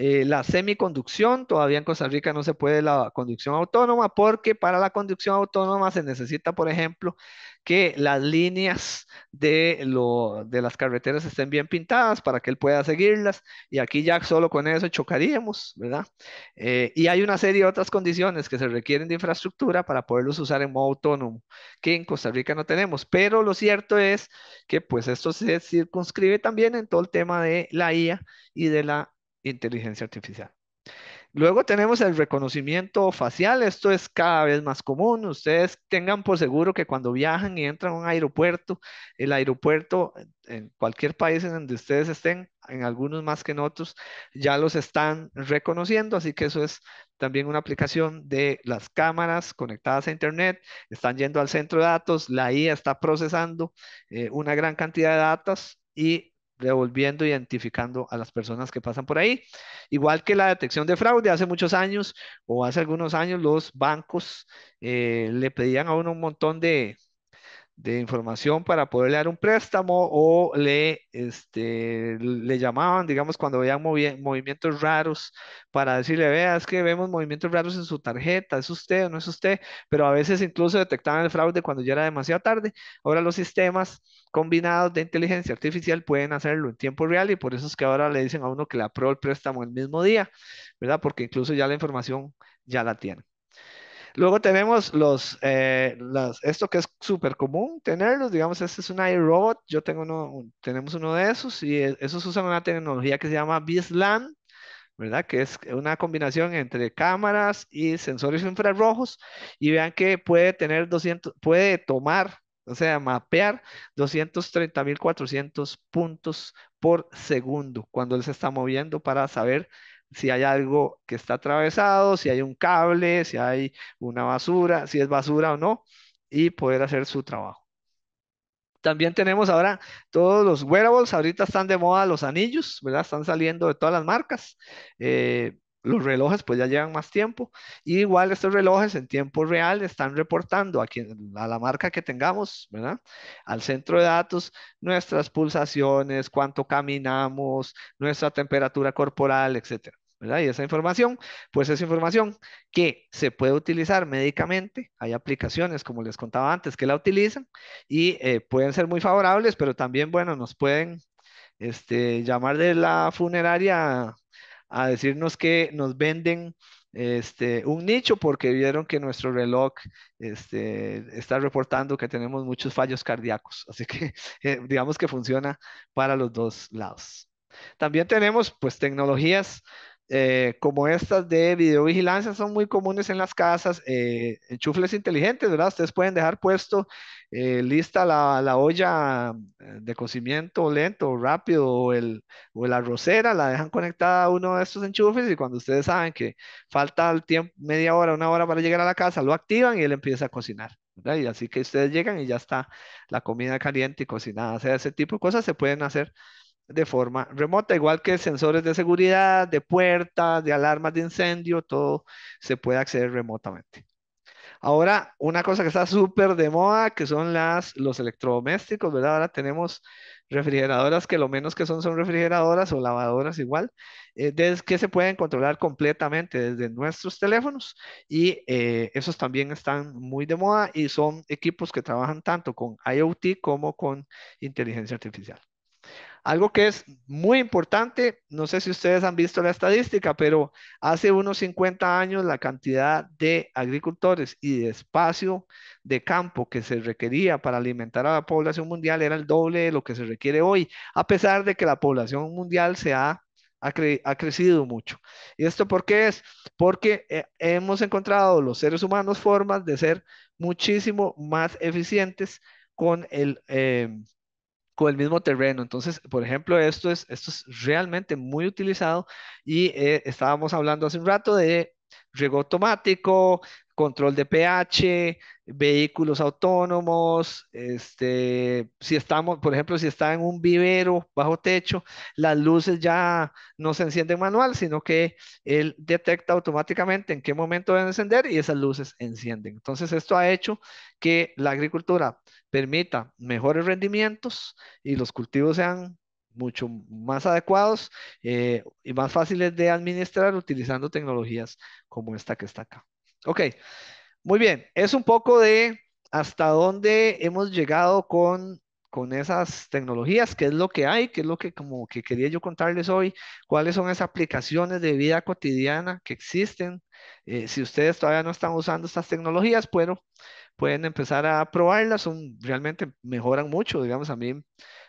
Speaker 2: eh, la semiconducción, todavía en Costa Rica no se puede la conducción autónoma porque para la conducción autónoma se necesita, por ejemplo, que las líneas de, de las carreteras estén bien pintadas para que él pueda seguirlas y aquí ya solo con eso chocaríamos, ¿verdad? Eh, y hay una serie de otras condiciones que se requieren de infraestructura para poderlos usar en modo autónomo, que en Costa Rica no tenemos, pero lo cierto es que pues esto se circunscribe también en todo el tema de la IA y de la inteligencia artificial. Luego tenemos el reconocimiento facial, esto es cada vez más común. Ustedes tengan por seguro que cuando viajan y entran a un aeropuerto, el aeropuerto en cualquier país en donde ustedes estén, en algunos más que en otros, ya los están reconociendo, así que eso es también una aplicación de las cámaras conectadas a Internet, están yendo al centro de datos, la IA está procesando eh, una gran cantidad de datos y revolviendo, identificando a las personas que pasan por ahí. Igual que la detección de fraude, hace muchos años o hace algunos años los bancos eh, le pedían a uno un montón de, de información para poderle dar un préstamo o le, este, le llamaban, digamos, cuando veían movimientos raros para decirle, vea, es que vemos movimientos raros en su tarjeta, es usted o no es usted, pero a veces incluso detectaban el fraude cuando ya era demasiado tarde. Ahora los sistemas combinados de inteligencia artificial pueden hacerlo en tiempo real y por eso es que ahora le dicen a uno que le aprobó el préstamo el mismo día, ¿verdad? Porque incluso ya la información ya la tienen. Luego tenemos los, eh, esto que es súper común tenerlos, digamos, este es un iRobot, yo tengo uno, tenemos uno de esos y e, esos usan una tecnología que se llama BISLAN, ¿verdad? Que es una combinación entre cámaras y sensores infrarrojos y vean que puede tener 200, puede tomar, o sea, mapear 230.400 puntos por segundo cuando él se está moviendo para saber si hay algo que está atravesado, si hay un cable, si hay una basura, si es basura o no, y poder hacer su trabajo. También tenemos ahora todos los wearables, ahorita están de moda los anillos, ¿verdad? Están saliendo de todas las marcas. Eh, los relojes pues ya llevan más tiempo. Y igual estos relojes en tiempo real están reportando a, a la marca que tengamos, ¿verdad? Al centro de datos nuestras pulsaciones, cuánto caminamos, nuestra temperatura corporal, etcétera. ¿verdad? Y esa información, pues es información que se puede utilizar médicamente. Hay aplicaciones, como les contaba antes, que la utilizan y eh, pueden ser muy favorables, pero también, bueno, nos pueden este, llamar de la funeraria a decirnos que nos venden este, un nicho porque vieron que nuestro reloj este, está reportando que tenemos muchos fallos cardíacos. Así que (laughs) eh, digamos que funciona para los dos lados. También tenemos pues tecnologías eh, como estas de videovigilancia son muy comunes en las casas, eh, enchufles inteligentes, ¿verdad? Ustedes pueden dejar puesto eh, lista la, olla eh, de cocimiento lento, rápido, o, el, o la arrocera, la dejan conectada a uno de estos enchufes y cuando ustedes saben que falta el tiempo, media hora, una hora para llegar a la casa, lo activan y él empieza a cocinar. Y así que ustedes llegan y ya está la comida caliente y cocinada. O sea, ese tipo de cosas se pueden hacer de forma remota, igual que sensores de seguridad, de puertas, de alarmas de incendio, todo se puede acceder remotamente. Ahora, una cosa que está súper de moda, que son las, los electrodomésticos, ¿verdad? Ahora tenemos refrigeradoras que lo menos que son son refrigeradoras o lavadoras igual, desde eh, que se pueden controlar completamente desde nuestros teléfonos y eh, esos también están muy de moda y son equipos que trabajan tanto con IoT como con inteligencia artificial. Algo que es muy importante, no sé si ustedes han visto la estadística, pero hace unos 50 años la cantidad de agricultores y de espacio de campo que se requería para alimentar a la población mundial era el doble de lo que se requiere hoy, a pesar de que la población mundial se ha ha, crecido mucho. ¿Y esto por qué es? Porque eh, hemos encontrado los seres humanos formas de ser muchísimo más eficientes con el, eh, con el mismo terreno. Entonces, por ejemplo, esto es, esto es realmente muy utilizado y eh, estábamos hablando hace un rato de riego automático, control de pH, vehículos autónomos, este, si estamos, por ejemplo, si está en un vivero bajo techo, las luces ya no se encienden manual, sino que él detecta automáticamente en qué momento deben encender y esas luces encienden. Entonces, esto ha hecho que la agricultura permita mejores rendimientos y los cultivos sean mucho más adecuados eh, y más fáciles de administrar utilizando tecnologías como esta que está acá. Ok, muy bien. Es un poco de hasta dónde hemos llegado con, con esas tecnologías, qué es lo que hay, qué es lo que como que quería yo contarles hoy, cuáles son esas aplicaciones de vida cotidiana que existen. Eh, si ustedes todavía no están usando estas tecnologías, bueno, pueden empezar a probarlas, son, realmente mejoran mucho, digamos, a mí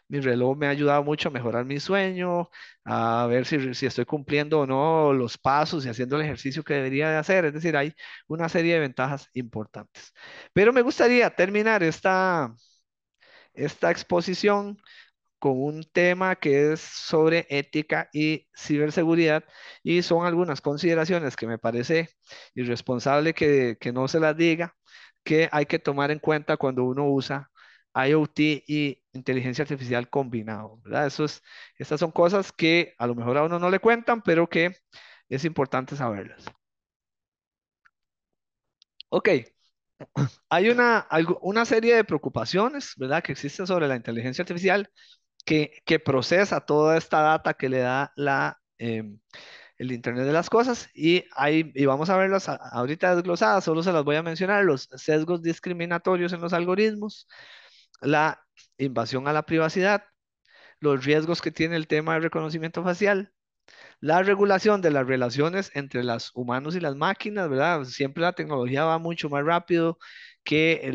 Speaker 2: mi reloj me ha ayudado mucho a mejorar mi sueño, a ver si, estoy cumpliendo o no los pasos y haciendo el ejercicio que debería de hacer. Es decir, hay una serie de ventajas importantes. Pero me gustaría terminar esta, esta exposición con un tema que es sobre ética y ciberseguridad y son algunas consideraciones que me parece irresponsable que, que no se las diga, que hay que tomar en cuenta cuando uno usa IoT y inteligencia artificial combinado, ¿verdad? Eso estas son cosas que a lo mejor a uno no le cuentan, pero que es importante saberlas. Ok, hay una, una serie de preocupaciones, ¿verdad? Que existen sobre la inteligencia artificial que, procesa toda esta data que le da la... Em, el Internet de las Cosas y, ahí, y vamos a verlas ahorita desglosadas, solo se las voy a mencionar, los sesgos discriminatorios en los algoritmos, la invasión a la privacidad, los riesgos que tiene el tema de reconocimiento facial, la regulación de las relaciones entre los humanos y las máquinas, ¿verdad? Siempre la tecnología va mucho más rápido que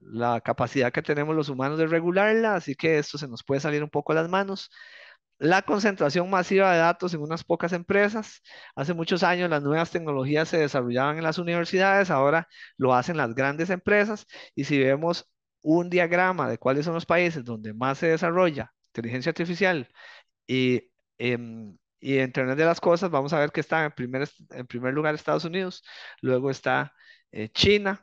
Speaker 2: la capacidad que tenemos los humanos de regularla, así que esto se nos puede salir un poco a las manos. La concentración masiva de datos en unas pocas empresas. Hace muchos años las nuevas tecnologías se desarrollaban en las universidades, ahora lo hacen las grandes empresas y si vemos un diagrama de cuáles son los países donde más se desarrolla inteligencia artificial y, eh, em, Internet de las Cosas, vamos a ver que está en primer, en primer lugar Estados Unidos, luego está eh, China,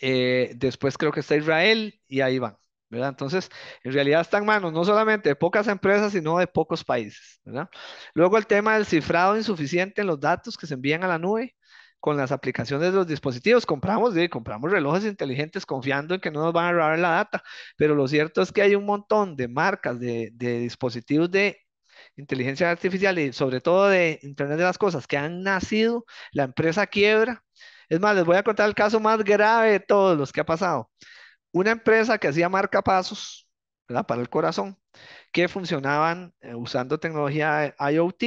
Speaker 2: eh, después creo que está Israel y ahí van. ¿verdad? Entonces, en realidad están en manos no solamente de pocas empresas, sino de pocos países, Luego el tema del cifrado insuficiente en los datos que se envían a la nube, con las aplicaciones de los dispositivos. Compramos, compramos relojes inteligentes confiando en que no nos van a robar la data, pero lo cierto es que hay un montón de marcas de, dispositivos de inteligencia artificial y sobre todo de Internet de las Cosas que han nacido, la empresa quiebra. Es más, les voy a contar el caso más grave de todos los que ha pasado. Una empresa que hacía marcapasos la para el corazón, que funcionaban eh, usando tecnología IoT,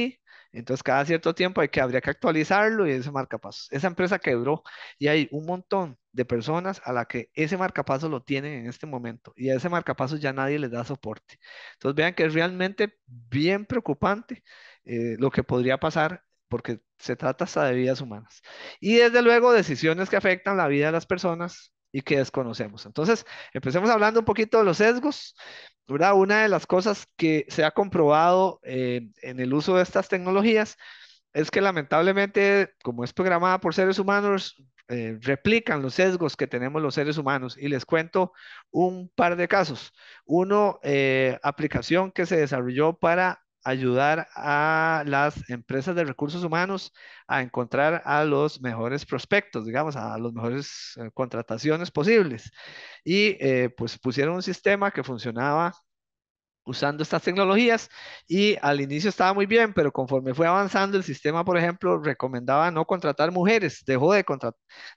Speaker 2: entonces, cada cierto tiempo hay que, habría que actualizarlo y ese marcapaso. Esa empresa quebró y hay un montón de personas a las que ese marcapaso lo tienen en este momento y a ese marcapaso ya nadie les da soporte. Entonces, vean que es realmente bien preocupante eh, lo que podría pasar porque se trata hasta de vidas humanas. Y desde luego, decisiones que afectan la vida de las personas y que desconocemos. Entonces, empecemos hablando un poquito de los sesgos. Una de las cosas que se ha comprobado eh, en el uso de estas tecnologías es que lamentablemente, como es programada por seres humanos, eh, replican los sesgos que tenemos los seres humanos. Y les cuento un par de casos. Uno, eh, aplicación que se desarrolló para ayudar a las empresas de recursos humanos a encontrar a los mejores prospectos, digamos, a las mejores eh, contrataciones posibles. Y eh, pues pusieron un sistema que funcionaba usando estas tecnologías y al inicio estaba muy bien, pero conforme fue avanzando el sistema, por ejemplo, recomendaba no contratar mujeres, dejó de,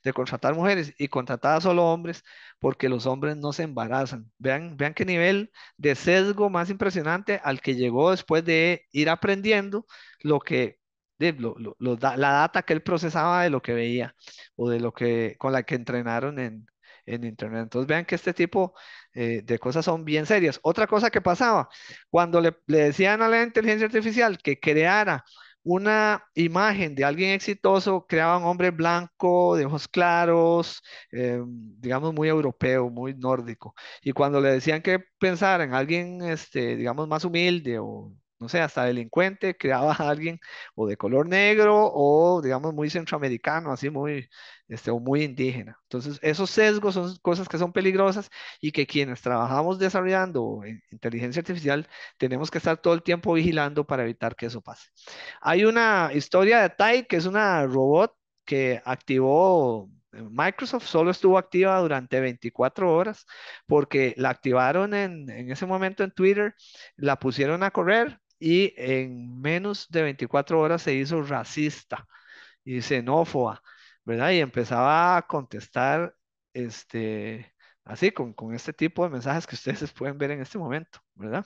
Speaker 2: de contratar mujeres y contrataba solo hombres porque los hombres no se embarazan. Vean, vean qué nivel de sesgo más impresionante al que llegó después de ir aprendiendo lo que de, la data que él procesaba de lo que veía o de lo que con la que entrenaron en, en internet. Entonces vean que este tipo eh, de cosas son bien serias. Otra cosa que pasaba, cuando le, decían a la inteligencia artificial que creara una imagen de alguien exitoso, creaban hombre blanco, de ojos claros, eh, digamos muy europeo, muy nórdico. Y cuando le decían que pensara en alguien, este, digamos, más humilde o no sé, hasta delincuente, creaba a alguien o de color negro o, digamos, muy centroamericano, así muy, este, o muy indígena. Entonces, esos sesgos son cosas que son peligrosas y que quienes trabajamos desarrollando inteligencia artificial tenemos que estar todo el tiempo vigilando para evitar que eso pase. Hay una historia de Tai, que es una robot que activó eh, Microsoft solo estuvo activa durante 24 horas porque la activaron en, en, ese momento en Twitter, la pusieron a correr y en menos de 24 horas se hizo racista y xenófoba, ¿verdad? Y empezaba a contestar este, así, con, con este tipo de mensajes que ustedes (laughs) pueden ver en este momento, ¿verdad?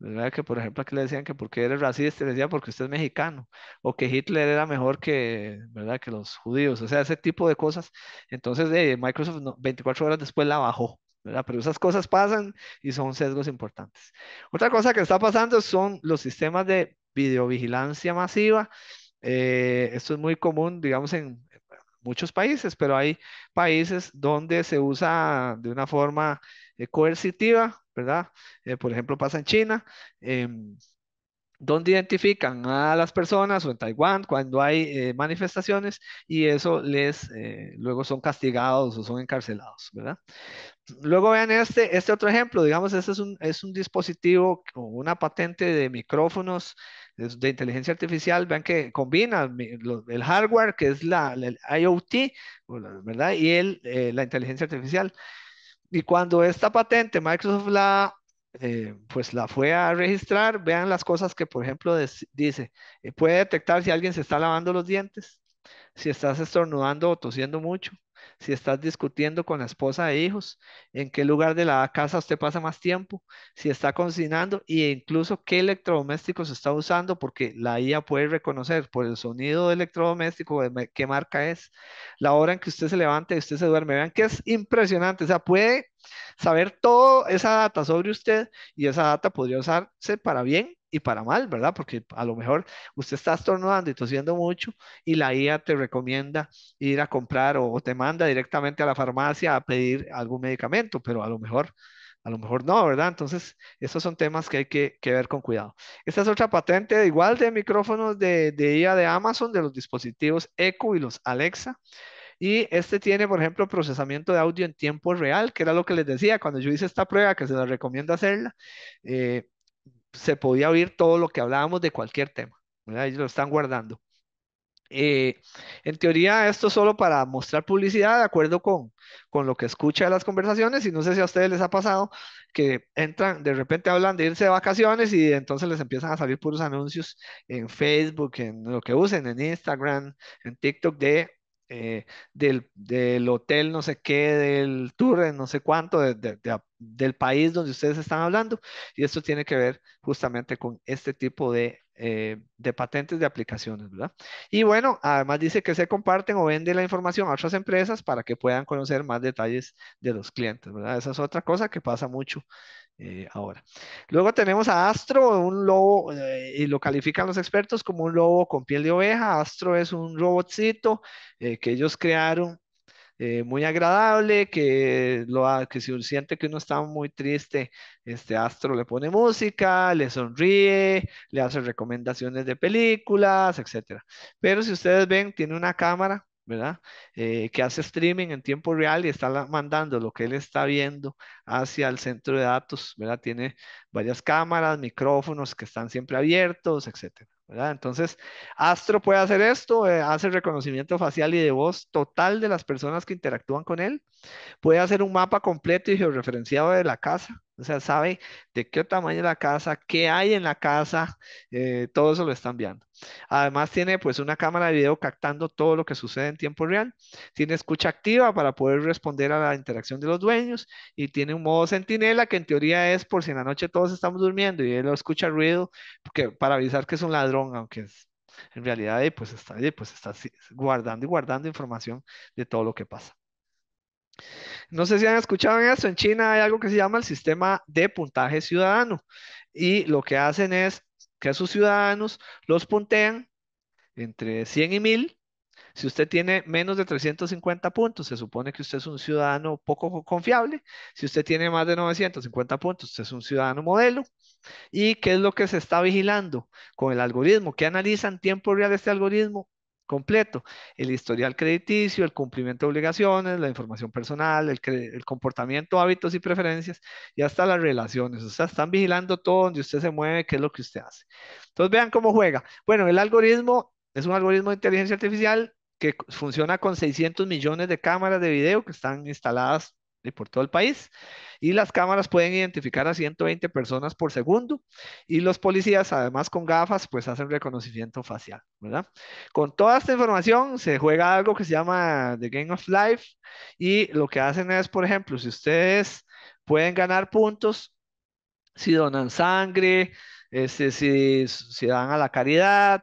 Speaker 2: ¿verdad? Que por ejemplo aquí le decían que porque eres racista, le decía porque usted es mexicano, o que Hitler era mejor que, ¿verdad? Que los judíos, o sea, ese tipo de cosas. Entonces, eh, Microsoft 24 horas después la bajó, pero esas cosas pasan y son sesgos importantes. Otra cosa que está pasando son los sistemas de videovigilancia masiva. Eh, esto es muy común, digamos, en muchos países, pero hay países donde se usa de una forma eh, coercitiva, ¿verdad? Eh, por ejemplo, pasa en China em, dónde identifican a las personas o en Taiwán cuando hay eh, manifestaciones y eso les eh, luego son castigados o son encarcelados, ¿verdad? Luego vean este, este otro ejemplo, digamos, este es un, es un dispositivo o una patente de micrófonos de, inteligencia artificial, vean que combina el hardware que es la, IoT, ¿verdad? Y el, eh, la inteligencia artificial. Y cuando esta patente Microsoft la eh, pues la fue a registrar, vean las cosas que, por ejemplo, dice, eh, puede detectar si alguien se está lavando los dientes, si estás estornudando o tosiendo mucho, si estás discutiendo con la esposa e hijos, en qué lugar de la casa usted pasa más tiempo, si está cocinando e incluso qué electrodomésticos está usando, porque la IA puede reconocer por el sonido del electrodoméstico qué marca es, la hora en que usted se levanta y usted se duerme. Vean que es impresionante, o sea, puede saber toda esa data sobre usted y esa data podría usarse para bien y para mal, ¿verdad? Porque a lo mejor usted está estornudando y tosiendo mucho y la IA te recomienda ir a comprar o, te manda directamente a la farmacia a pedir algún medicamento, pero a lo mejor a lo mejor no, ¿verdad? Entonces, esos son temas que hay que, ver con cuidado. Esta es otra patente, igual de micrófonos de, de IA de Amazon, de los dispositivos Echo y los Alexa. Y este tiene, por ejemplo, procesamiento de audio en tiempo real, que era lo que les decía cuando yo hice esta prueba, que se la recomiendo hacerla. Eh, se podía oír todo lo que hablábamos de cualquier tema. ¿verdad? Ellos lo están guardando. Eh, en teoría, esto solo para mostrar publicidad de acuerdo con, con lo que escucha de las conversaciones. Y no sé si a ustedes les ha pasado que entran, de repente hablan de irse de vacaciones y entonces les empiezan a salir puros anuncios en Facebook, en lo que usen, en Instagram, en TikTok de eh, del, hotel no sé qué, del tour no sé cuánto, del país donde ustedes están hablando. Y esto tiene que ver justamente con este tipo eh, de, patentes de aplicaciones, ¿verdad? Y bueno, además dice que se comparten o venden la información a otras empresas para que puedan conocer más detalles de los clientes, ¿verdad? Esa es otra cosa que pasa mucho eh, ahora. Luego tenemos a Astro, un lobo, eh, y lo califican los expertos como un lobo con piel de oveja. Astro es un robotcito eh, que ellos crearon. muy agradable, que, lo, que si siente que uno está muy triste, este Astro le pone música, le sonríe, le hace recomendaciones de películas, etc. Pero si ustedes ven, tiene una cámara ¿verdad? Eh, que hace streaming en tiempo real y está mandando lo que él está viendo hacia el centro de datos, ¿verdad? Tiene varias cámaras, micrófonos que están siempre abiertos, etcétera, ¿verdad? Entonces, Astro puede hacer esto, eh, hace reconocimiento facial y de voz total de las personas que interactúan con él, puede hacer un mapa completo y georreferenciado de la casa, o sea, sabe de qué tamaño es la casa, qué hay en la casa, eh, todo eso lo están viendo. Además tiene pues una cámara de video captando todo lo que sucede en tiempo real. Tiene escucha activa para poder responder a la interacción de los dueños y tiene un modo centinela que en teoría es por si en la noche todos estamos durmiendo y él lo escucha ruido porque, para avisar que es un ladrón, aunque en realidad pues está, pues está guardando y guardando información de todo lo que pasa. No sé si han escuchado eso, en China hay algo que se llama el sistema de puntaje ciudadano y lo que hacen es que a sus ciudadanos los puntean entre 100 y 1000. Si usted tiene menos de 350 puntos, se supone que usted es un ciudadano poco confiable. Si usted tiene más de 950 puntos, usted es un ciudadano modelo. ¿Y qué es lo que se está vigilando con el algoritmo? ¿Qué analizan en tiempo real este algoritmo? completo, el historial crediticio, el cumplimiento de obligaciones, la información personal, el, comportamiento, hábitos y preferencias, y hasta las relaciones. O sea, están vigilando todo donde usted se mueve, qué es lo que usted hace. Entonces, vean cómo juega. Bueno, el algoritmo es un algoritmo de inteligencia artificial que funciona con 600 millones de cámaras de video que están instaladas y por todo el país. Y las cámaras pueden identificar a 120 personas por segundo. Y los policías, además con gafas, pues hacen reconocimiento facial, ¿verdad? Con toda esta información se juega algo que se llama The Game of Life. Y lo que hacen es, por ejemplo, si ustedes pueden ganar puntos, si donan sangre, este, si, si dan a la caridad,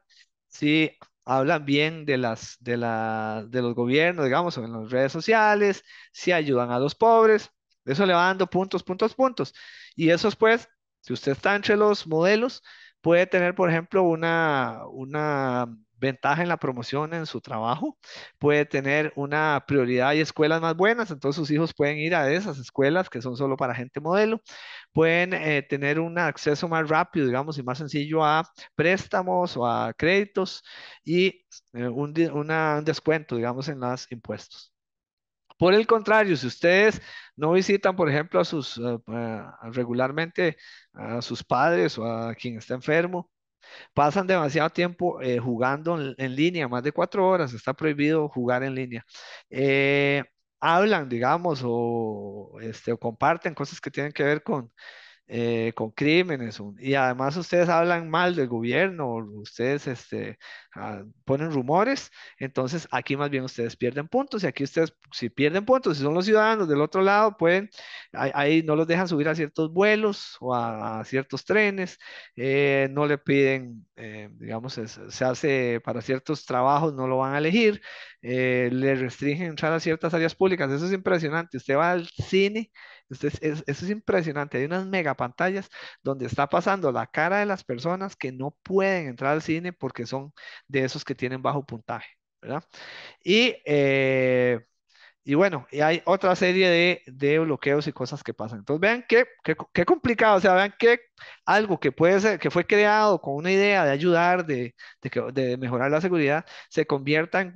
Speaker 2: si hablan bien de, las, de, la, de los gobiernos, digamos, en las redes sociales, si ayudan a los pobres, eso le va dando puntos, puntos, puntos. Y eso pues, si usted está entre los modelos, puede tener, por ejemplo, una, una ventaja en la promoción en su trabajo, puede tener una prioridad y escuelas más buenas, entonces sus hijos pueden ir a esas escuelas que son solo para gente modelo, pueden eh, tener un acceso más rápido, digamos, y más sencillo a préstamos o a créditos y eh, un, descuento, digamos, en los impuestos. Por el contrario, si ustedes no visitan, por ejemplo, a sus eh, regularmente a sus padres o a quien está enfermo, Pasan demasiado tiempo eh, jugando en, línea, más de cuatro horas, está prohibido jugar en línea. Eh, hablan, digamos, o, este, o comparten cosas que tienen que ver con, eh, con crímenes. Y además ustedes hablan mal del gobierno, ustedes este, Ah, ponen rumores, entonces aquí más bien ustedes pierden puntos y aquí ustedes si pierden puntos, si son los ciudadanos del otro lado, pueden, ahí, no los dejan subir a ciertos vuelos o a, ciertos trenes, eh, no le piden, eh, digamos, se hace para ciertos trabajos, no lo van a elegir, eh, le restringen entrar a ciertas áreas públicas, eso es impresionante, usted va al cine. eso es impresionante. Hay unas megapantallas donde está pasando la cara de las personas que no pueden entrar al cine porque son de esos que tienen bajo puntaje, ¿verdad? Y, eh, y bueno, y hay otra serie de, bloqueos y cosas que pasan. Entonces vean qué, qué, qué, complicado, o sea, vean que algo que puede ser, que fue creado con una idea de ayudar, de, mejorar la seguridad, se convierta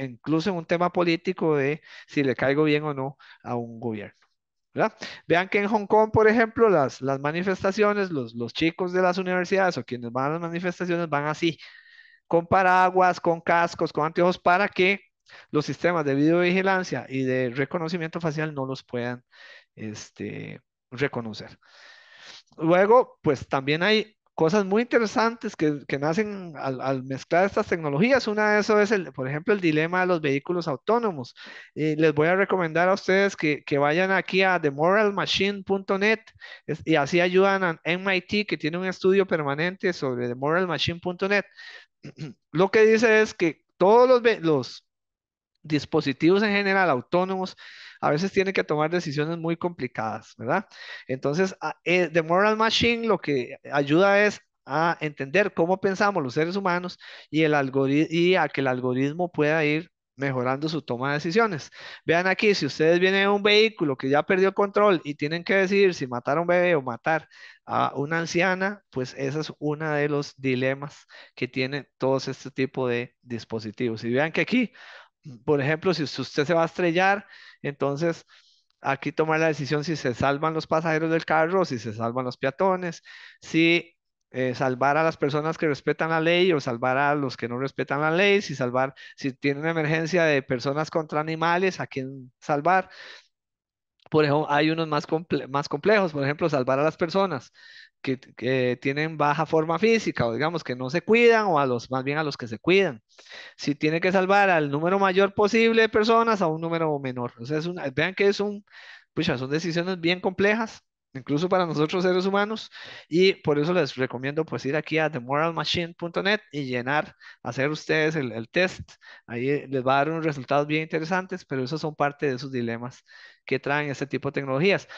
Speaker 2: incluso en un tema político de si le caigo bien o no a un gobierno. ¿verdad? Vean que en Hong Kong, por ejemplo, las, las manifestaciones, los, los, chicos de las universidades o quienes van a las manifestaciones van así, con paraguas, con cascos, con anteojos, para que los sistemas de videovigilancia y de reconocimiento facial no los puedan este, reconocer. Luego, pues también hay cosas muy interesantes que, nacen al, mezclar estas tecnologías. Una de eso es, el, por ejemplo, el dilema de los vehículos autónomos. Eh, les voy a recomendar a ustedes que, que vayan aquí a themoralmachine.net y así ayudan a MIT, que tiene un estudio permanente sobre themoralmachine.net, (clears throat) lo que dice es que todos los, dispositivos en general autónomos a veces tienen que tomar decisiones muy complicadas, ¿verdad? Entonces, eh, The Moral Machine lo que ayuda es a entender cómo pensamos los seres humanos y, el y a que el algoritmo pueda ir mejorando su toma de decisiones. Vean aquí, si ustedes vienen a un vehículo que ya perdió control y tienen que decidir si matar a un bebé o matar a una anciana, pues ese es uno de los dilemas que tiene todos este tipo de dispositivos. Y vean que aquí, por ejemplo, si usted se va a estrellar, entonces aquí tomar la decisión si se salvan los pasajeros del carro, si se salvan los peatones, si eh, salvar a las personas que respetan la ley o salvar a los que no respetan la ley, si salvar, si tiene una emergencia de personas contra animales, a quién salvar. Por ejemplo, hay unos más, más complejos, por ejemplo, salvar a las personas que, tienen baja forma física o digamos que no se cuidan o a los más bien a los que se cuidan. Si tiene que salvar al número mayor posible de personas a un número menor. O sea, es una, vean que es un, son decisiones bien complejas incluso para nosotros seres humanos, y por eso les recomiendo pues ir aquí a themoralmachine.net y llenar, hacer ustedes el, test, ahí les va a dar unos resultados bien interesantes, pero esos son parte de esos dilemas que traen este tipo de tecnologías.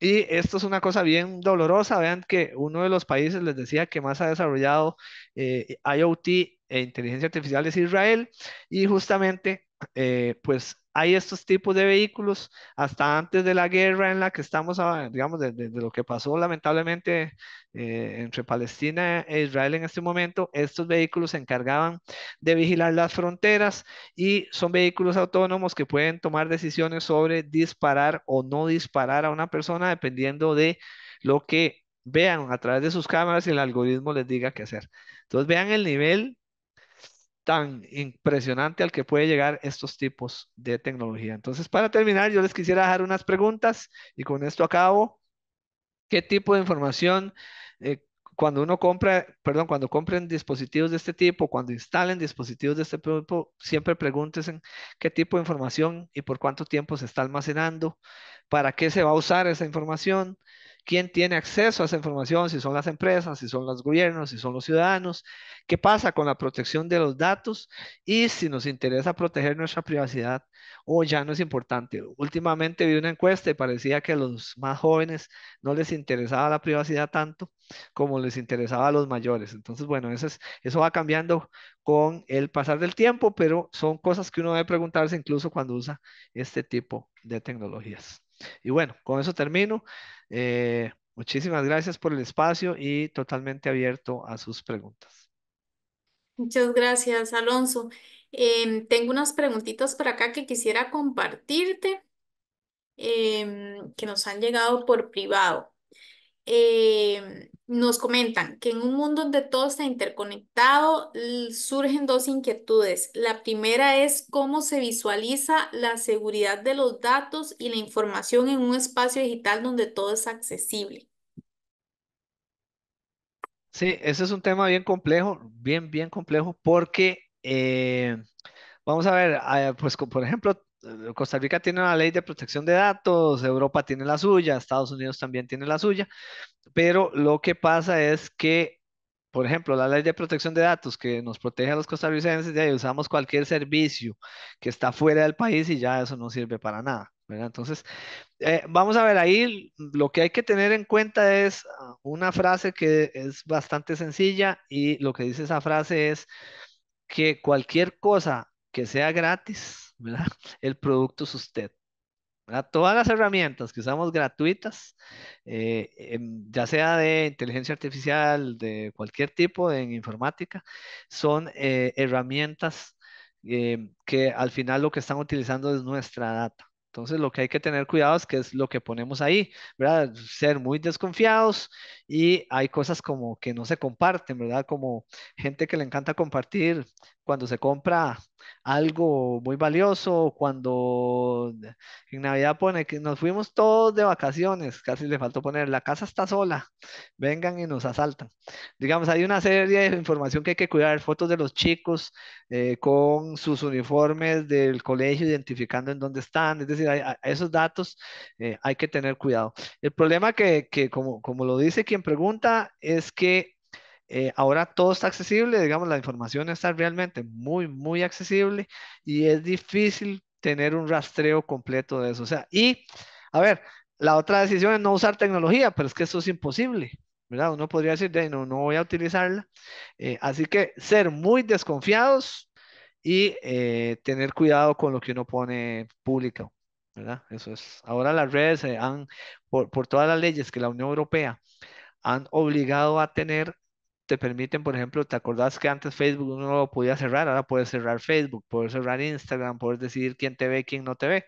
Speaker 2: Y esto es una cosa bien dolorosa, vean que uno de los países les decía que más ha desarrollado eh, IoT e inteligencia artificial es Israel, y justamente eh, pues hay estos tipos de vehículos hasta antes de la guerra en la que estamos, digamos, desde lo que pasó lamentablemente eh, entre Palestina e Israel en este momento, estos vehículos se encargaban de vigilar las fronteras y son vehículos autónomos que pueden tomar decisiones sobre disparar o no disparar a una persona dependiendo de lo que vean a través de sus cámaras y el algoritmo les diga qué hacer. Entonces vean el nivel tan impresionante al que puede llegar estos tipos de tecnología. Entonces, para terminar, yo les quisiera dejar unas preguntas y con esto acabo. ¿Qué tipo de información eh, cuando uno compra, perdón, cuando compren dispositivos de este tipo, cuando instalen dispositivos de este tipo, siempre pregúntense qué tipo de información y por cuánto tiempo se está almacenando, para qué se va a usar esa información, quién tiene acceso a esa información, si son las empresas, si son los gobiernos, si son los ciudadanos, qué pasa con la protección de los datos y si nos interesa proteger nuestra privacidad o ya no es importante. Últimamente vi una encuesta y parecía que a los más jóvenes no les interesaba la privacidad tanto como les interesaba a los mayores. Entonces, bueno, eso va cambiando con el pasar del tiempo, pero son cosas que uno debe preguntarse incluso cuando usa este tipo de tecnologías. Y bueno, con eso termino. Eh, muchísimas gracias por el espacio y totalmente abierto a sus preguntas.
Speaker 1: Muchas gracias, Alonso. Em, tengo unas preguntitas por acá que quisiera compartirte, em, que nos han llegado por privado. Em, nos comentan que en un mundo donde todo está interconectado surgen dos inquietudes. La primera es cómo se visualiza la seguridad de los datos y la información en un espacio digital donde todo es accesible.
Speaker 2: Sí, ese es un tema bien complejo, bien, bien complejo, porque eh, vamos a ver, ah, pues por ejemplo, eh, Costa Rica tiene una ley de protección de datos, Europa tiene la suya, Estados Unidos también tiene la suya, pero lo que pasa es que, por ejemplo, la ley de protección de datos que nos protege a los costarricenses, ya usamos cualquier servicio que está fuera del país y ya eso no sirve para nada. ¿verdad? Entonces, eh, vamos a ver, ahí lo que hay que tener en cuenta es ah, una frase que es bastante sencilla y lo que dice esa frase es que cualquier cosa que sea gratis, ¿verdad? (laughs) El producto es usted. Todas las herramientas que usamos gratuitas, eh, ya sea de inteligencia artificial, de cualquier tipo en informática, son eh, herramientas eh, que al final lo que están utilizando es nuestra data. Entonces lo que hay que tener cuidado es que es lo que ponemos ahí, ¿verdad? Ser muy desconfiados y hay cosas como que no se comparten, ¿verdad? Como gente que le encanta compartir cuando se compra algo muy valioso, cuando en Navidad pone que nos fuimos todos de vacaciones, casi le faltó poner la casa está sola, vengan y nos asaltan. Digamos, hay una serie de información que hay que cuidar, fotos de los chicos eh, con sus uniformes del colegio, identificando en dónde están, es decir, esos datos eh, hay que tener cuidado. El problema que, como, como lo dice quien pregunta, es que eh, ahora todo está accesible, digamos, la información está realmente muy, muy accesible y es difícil tener un rastreo completo de eso. O sea, y, a ver, la otra decisión es no usar tecnología, pero es que eso es imposible, ¿verdad? Uno podría decir, no, no voy a utilizarla. Eh, así que ser muy desconfiados y eh, tener cuidado con lo que uno pone público, ¿verdad? Eso es. Ahora las redes se han, por, por todas las leyes que la Unión Europea han obligado a tener te permiten, por ejemplo, ¿te acordás que antes Facebook no lo podía cerrar? Ahora puedes cerrar Facebook, puedes cerrar Instagram, puedes decidir quién te ve, quién no te ve.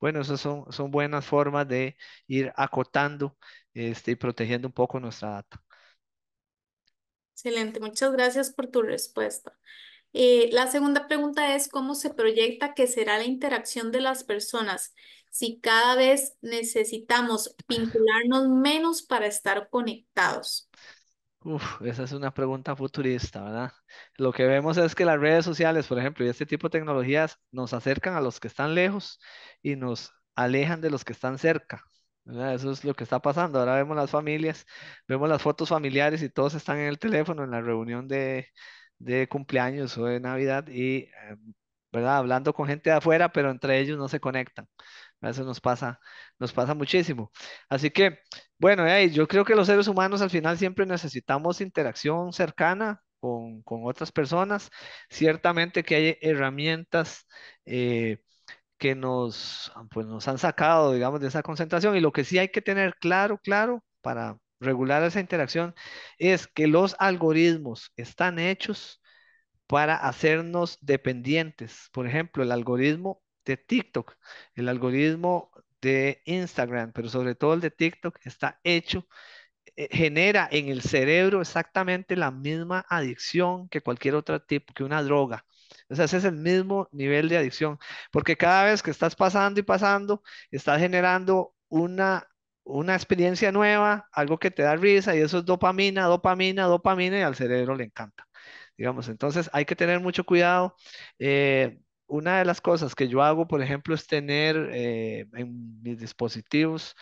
Speaker 2: Bueno, esas son, son buenas formas de ir acotando este, y protegiendo un poco nuestra data.
Speaker 1: Excelente, muchas gracias por tu respuesta. Eh, la segunda pregunta es cómo se proyecta que será la interacción de las personas si cada vez necesitamos (laughs) vincularnos menos para estar conectados.
Speaker 2: Uf, esa es una pregunta futurista, ¿verdad? Lo que vemos es que las redes sociales, por ejemplo, y este tipo de tecnologías nos acercan a los que están lejos y nos alejan de los que están cerca. ¿verdad? Eso es lo que está pasando. Ahora vemos las familias, vemos las fotos familiares y todos están en el teléfono en la reunión de, de cumpleaños o de Navidad y, em, ¿verdad? Hablando con gente de afuera, pero entre ellos no se conectan. Eso nos pasa, nos pasa muchísimo. Así que bueno, yo creo que los seres humanos al final siempre necesitamos interacción cercana con, otras personas. Ciertamente que hay herramientas eh, que nos, ah, pues nos han sacado, digamos, de esa concentración. Y lo que sí hay que tener claro, claro, para regular esa interacción, es que los algoritmos están hechos para hacernos dependientes. Por ejemplo, el algoritmo de TikTok, el algoritmo de Instagram, pero sobre todo el de TikTok, está hecho, eh, genera en el cerebro exactamente la misma adicción que cualquier otro tipo, que una droga. O sea, ese es el mismo nivel de adicción, porque cada vez que estás pasando y pasando, estás generando una, una experiencia nueva, algo que te da risa, y eso es dopamina, dopamina, dopamina, y al cerebro le encanta digamos. Entonces hay que tener mucho cuidado. Eh, una de las cosas que yo hago, por ejemplo, es tener eh, en mis dispositivos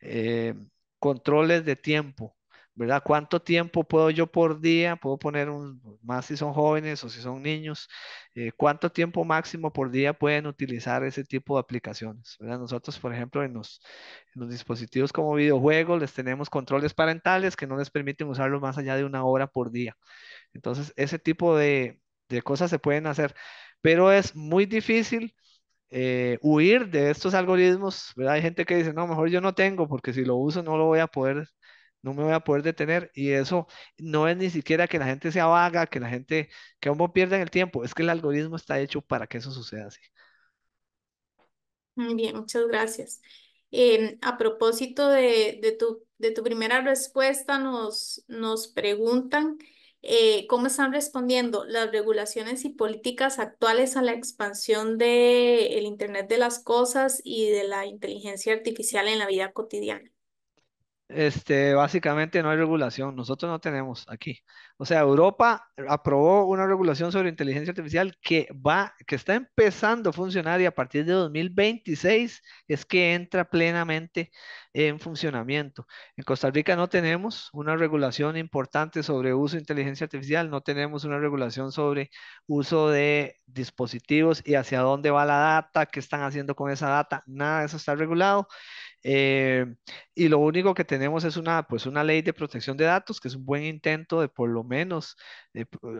Speaker 2: eh, controles de tiempo, ¿verdad? ¿Cuánto tiempo puedo yo por día? Puedo poner un, más si son jóvenes o si son niños, eh, ¿cuánto tiempo máximo por día pueden utilizar ese tipo de aplicaciones? ¿verdad? Nosotros, por ejemplo, en los, en los dispositivos como videojuegos les tenemos controles parentales que no les permiten usarlo más allá de una hora por día. Entonces, ese tipo de, de cosas se pueden hacer pero es muy difícil eh, huir de estos algoritmos, ¿verdad? Hay gente que dice, no, mejor yo no tengo, porque si lo uso no lo voy a poder, no me voy a poder detener. Y eso no es ni siquiera que la gente sea vaga, que la gente, que aún pierdan el tiempo, es que el algoritmo está hecho para que eso suceda así.
Speaker 1: Muy bien, muchas gracias. Eh, a propósito de, tu, primera respuesta, nos preguntan eh, cómo están respondiendo las regulaciones y políticas actuales a la expansión del Internet de las Cosas y de la inteligencia artificial en la vida cotidiana.
Speaker 2: Este, básicamente no hay regulación, nosotros no tenemos aquí. O sea, Europa aprobó una regulación sobre inteligencia artificial que va, que está empezando a funcionar y a partir de 2026 es que entra plenamente en funcionamiento. En Costa Rica no tenemos una regulación importante sobre uso de inteligencia artificial, no tenemos una regulación sobre uso de dispositivos y hacia dónde va la data, qué están haciendo con esa data, nada de eso está regulado. Eh, y lo único que tenemos es una, pues una ley de protección de datos, que es un buen intento de por lo menos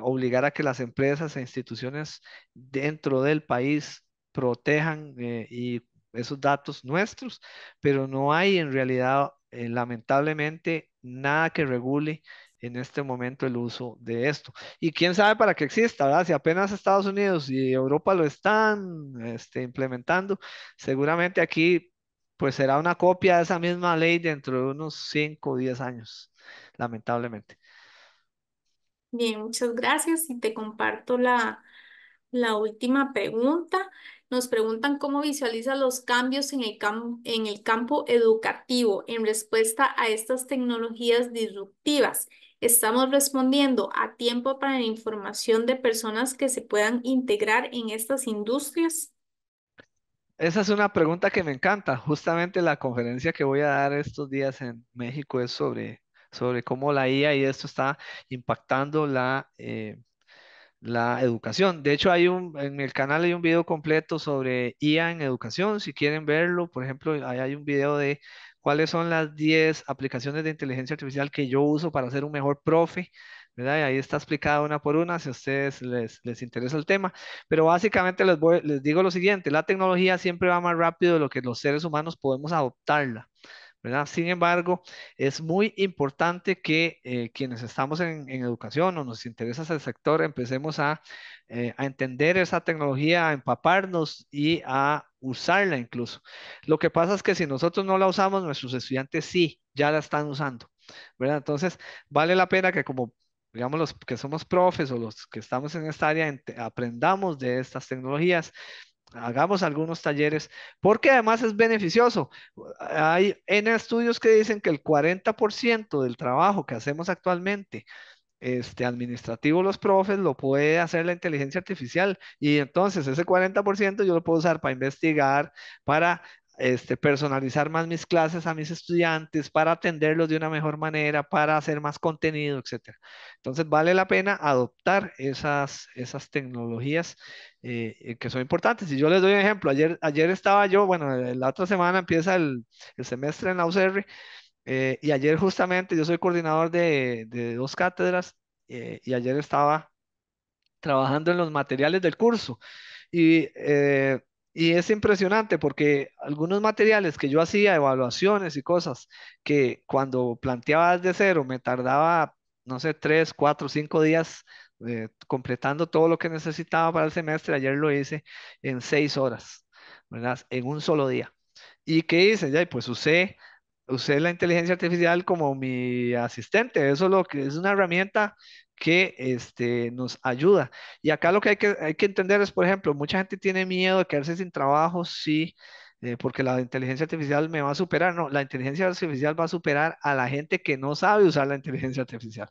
Speaker 2: obligar a que las empresas e instituciones dentro del país protejan eh, y esos datos nuestros, pero no hay en realidad, eh, lamentablemente, nada que regule en este momento el uso de esto. Y quién sabe para qué exista, ¿verdad? Si apenas Estados Unidos y Europa lo están este, implementando, seguramente aquí pues será una copia de esa misma ley dentro de unos 5 o 10 años, lamentablemente.
Speaker 1: Bien, muchas gracias y te comparto la, la última pregunta. Nos preguntan cómo visualiza los cambios en el, en el campo educativo en respuesta a estas tecnologías disruptivas. Estamos respondiendo a tiempo para la información de personas que se puedan integrar en estas industrias.
Speaker 2: Esa es una pregunta que me encanta. Justamente la conferencia que voy a dar estos días en México es sobre, cómo la IA y esto está impactando eh, la, educación. De hecho, hay un, en el canal hay un video completo sobre IA en educación. Si quieren verlo, por ejemplo, ahí hay un video de cuáles son las 10 aplicaciones de inteligencia artificial que yo uso para ser un mejor profe ¿verdad? Y ahí está explicada una por una si a ustedes les, les interesa el tema. Pero básicamente les, voy, les digo lo siguiente, la tecnología siempre va más rápido de lo que los seres humanos podemos adoptarla. ¿verdad? Sin embargo, es muy importante que eh, quienes estamos en, en, educación o nos interesa ese sector empecemos a, eh, a, entender esa tecnología, a empaparnos y a usarla incluso. Lo que pasa es que si nosotros no la usamos, nuestros estudiantes sí, ya la están usando. ¿verdad? Entonces, vale la pena que como digamos los que somos profes o los que estamos en esta área, aprendamos de estas tecnologías, hagamos algunos talleres, porque además es beneficioso. Hay en estudios que dicen que el 40% del trabajo que hacemos actualmente este, administrativo los profes, lo puede hacer la inteligencia artificial y entonces ese 40% yo lo puedo usar para investigar, para este, personalizar más mis clases a mis estudiantes, para atenderlos de una mejor manera, para hacer más contenido, etcétera, Entonces vale la pena adoptar esas, esas tecnologías eh, eh, que son importantes. Y yo les doy un ejemplo, ayer, ayer estaba yo, bueno, eh, la otra semana empieza el, semestre en la UCR, y ayer justamente yo soy coordinador de, de dos cátedras y ayer estaba trabajando en los materiales del curso. Y y es impresionante porque algunos materiales que yo hacía, evaluaciones y cosas, que cuando planteaba desde cero me tardaba, no sé, tres, cuatro, cinco días eh, completando todo lo que necesitaba para el semestre, ayer lo hice en seis horas, ¿verdad? En un solo día. ¿Y qué hice? Ya, pues usé, usé la inteligencia artificial como mi asistente. Eso es lo que es una herramienta que este, nos ayuda. Y acá lo que hay, que hay que entender es, por ejemplo, mucha gente tiene miedo de quedarse sin trabajo sí, eh, porque la inteligencia artificial me va a superar. No, la inteligencia artificial va a superar a la gente que no sabe usar la inteligencia artificial.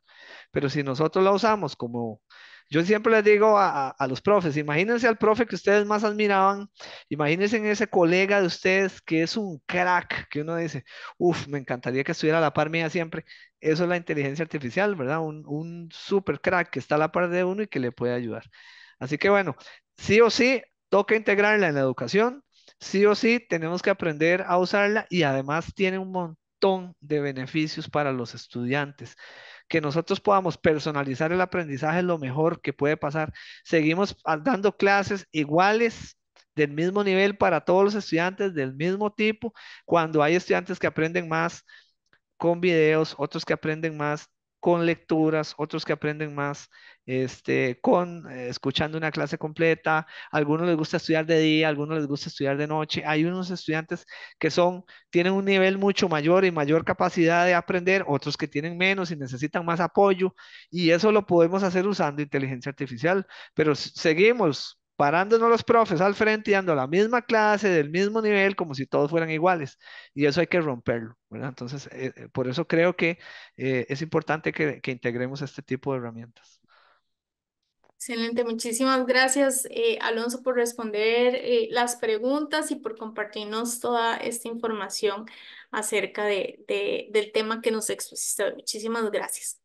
Speaker 2: Pero si nosotros la usamos como, yo siempre les digo a, los profes, imagínense al profe que ustedes más admiraban, imagínense en ese colega de ustedes que es un crack, que uno dice, uff, me encantaría que estuviera a la par mía siempre. Eso es la inteligencia artificial, ¿verdad? Un, un super crack que está a la par de uno y que le puede ayudar. Así que bueno, sí o sí, toca integrarla en la educación, sí o sí, tenemos que aprender a usarla y además tiene un montón de beneficios para los estudiantes que nosotros podamos personalizar el aprendizaje lo mejor que puede pasar. Seguimos dando clases iguales del mismo nivel para todos los estudiantes del mismo tipo, cuando hay estudiantes que aprenden más con videos, otros que aprenden más con lecturas, otros que aprenden más este, con, eh, escuchando una clase completa. algunos les gusta estudiar de día, algunos les gusta estudiar de noche. Hay unos estudiantes que son, tienen un nivel mucho mayor y mayor capacidad de aprender, otros que tienen menos y necesitan más apoyo. Y eso lo podemos hacer usando inteligencia artificial, pero seguimos parándonos los profes al frente y dando la misma clase del mismo nivel como si todos fueran iguales. Y eso hay que romperlo, Entonces, eh, eh, por eso creo que es importante que integremos este tipo de herramientas.
Speaker 1: Excelente, muchísimas gracias eh, Alonso por responder eh, las preguntas y por compartirnos toda esta información acerca de, del tema que nos expusiste. Muchísimas gracias.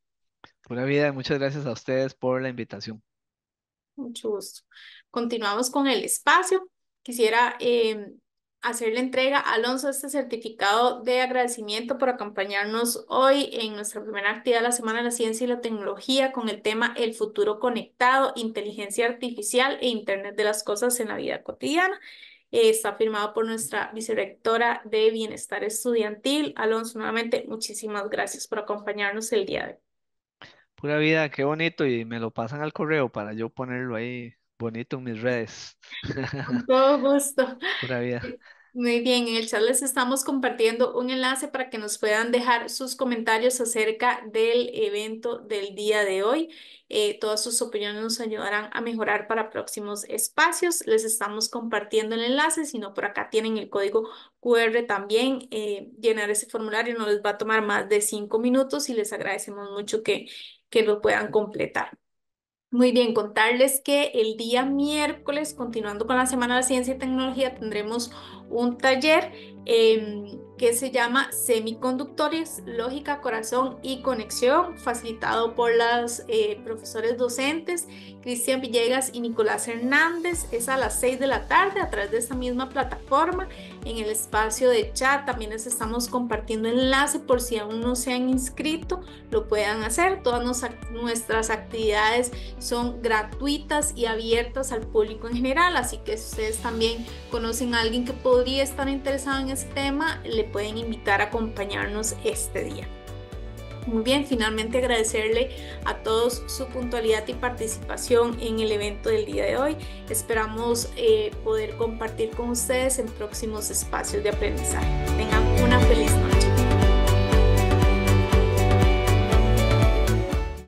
Speaker 2: Buena vida, muchas gracias a ustedes por la invitación.
Speaker 1: Mucho gusto. Continuamos con el espacio. Quisiera em, hacerle entrega a Alonso este certificado de agradecimiento por acompañarnos hoy en nuestra primera actividad de la Semana de la Ciencia y la Tecnología con el tema El futuro conectado, inteligencia artificial e Internet de las Cosas en la vida cotidiana. Eh, está firmado por nuestra vicerectora de Bienestar Estudiantil. Alonso, nuevamente, muchísimas gracias por acompañarnos el día de hoy.
Speaker 2: Pura vida, qué bonito, y me lo pasan al correo para yo ponerlo ahí bonito mis redes. Con
Speaker 1: (laughs) todo gusto. Eh, muy bien, en el chat les estamos compartiendo un enlace para que nos puedan dejar sus comentarios acerca del evento del día de hoy. Eh, todas sus opiniones nos ayudarán a mejorar para próximos espacios. Les estamos compartiendo el enlace, si no por acá tienen el código QR también. Eh, llenar ese formulario no les va a tomar más de cinco minutos y les agradecemos mucho que, que lo puedan completar. Muy bien, contarles que el día miércoles, continuando con la Semana de Ciencia y Tecnología, tendremos un taller em, que se llama Semiconductores, Lógica, Corazón y Conexión, facilitado por las eh, profesores docentes Cristian Villegas y Nicolás Hernández. Es a las 6 de la tarde a través de esta misma plataforma. En el espacio de chat también les estamos compartiendo enlace por si aún no se han inscrito, lo puedan hacer. Todas nuestras actividades son gratuitas y abiertas al público en general, así que si ustedes también conocen a alguien que puede podría están interesado en este tema, le pueden invitar a acompañarnos este día. Muy bien, finalmente agradecerle a todos su puntualidad y participación en el evento del día de hoy. Esperamos eh, poder compartir con ustedes en próximos espacios de aprendizaje. Tengan una feliz noche.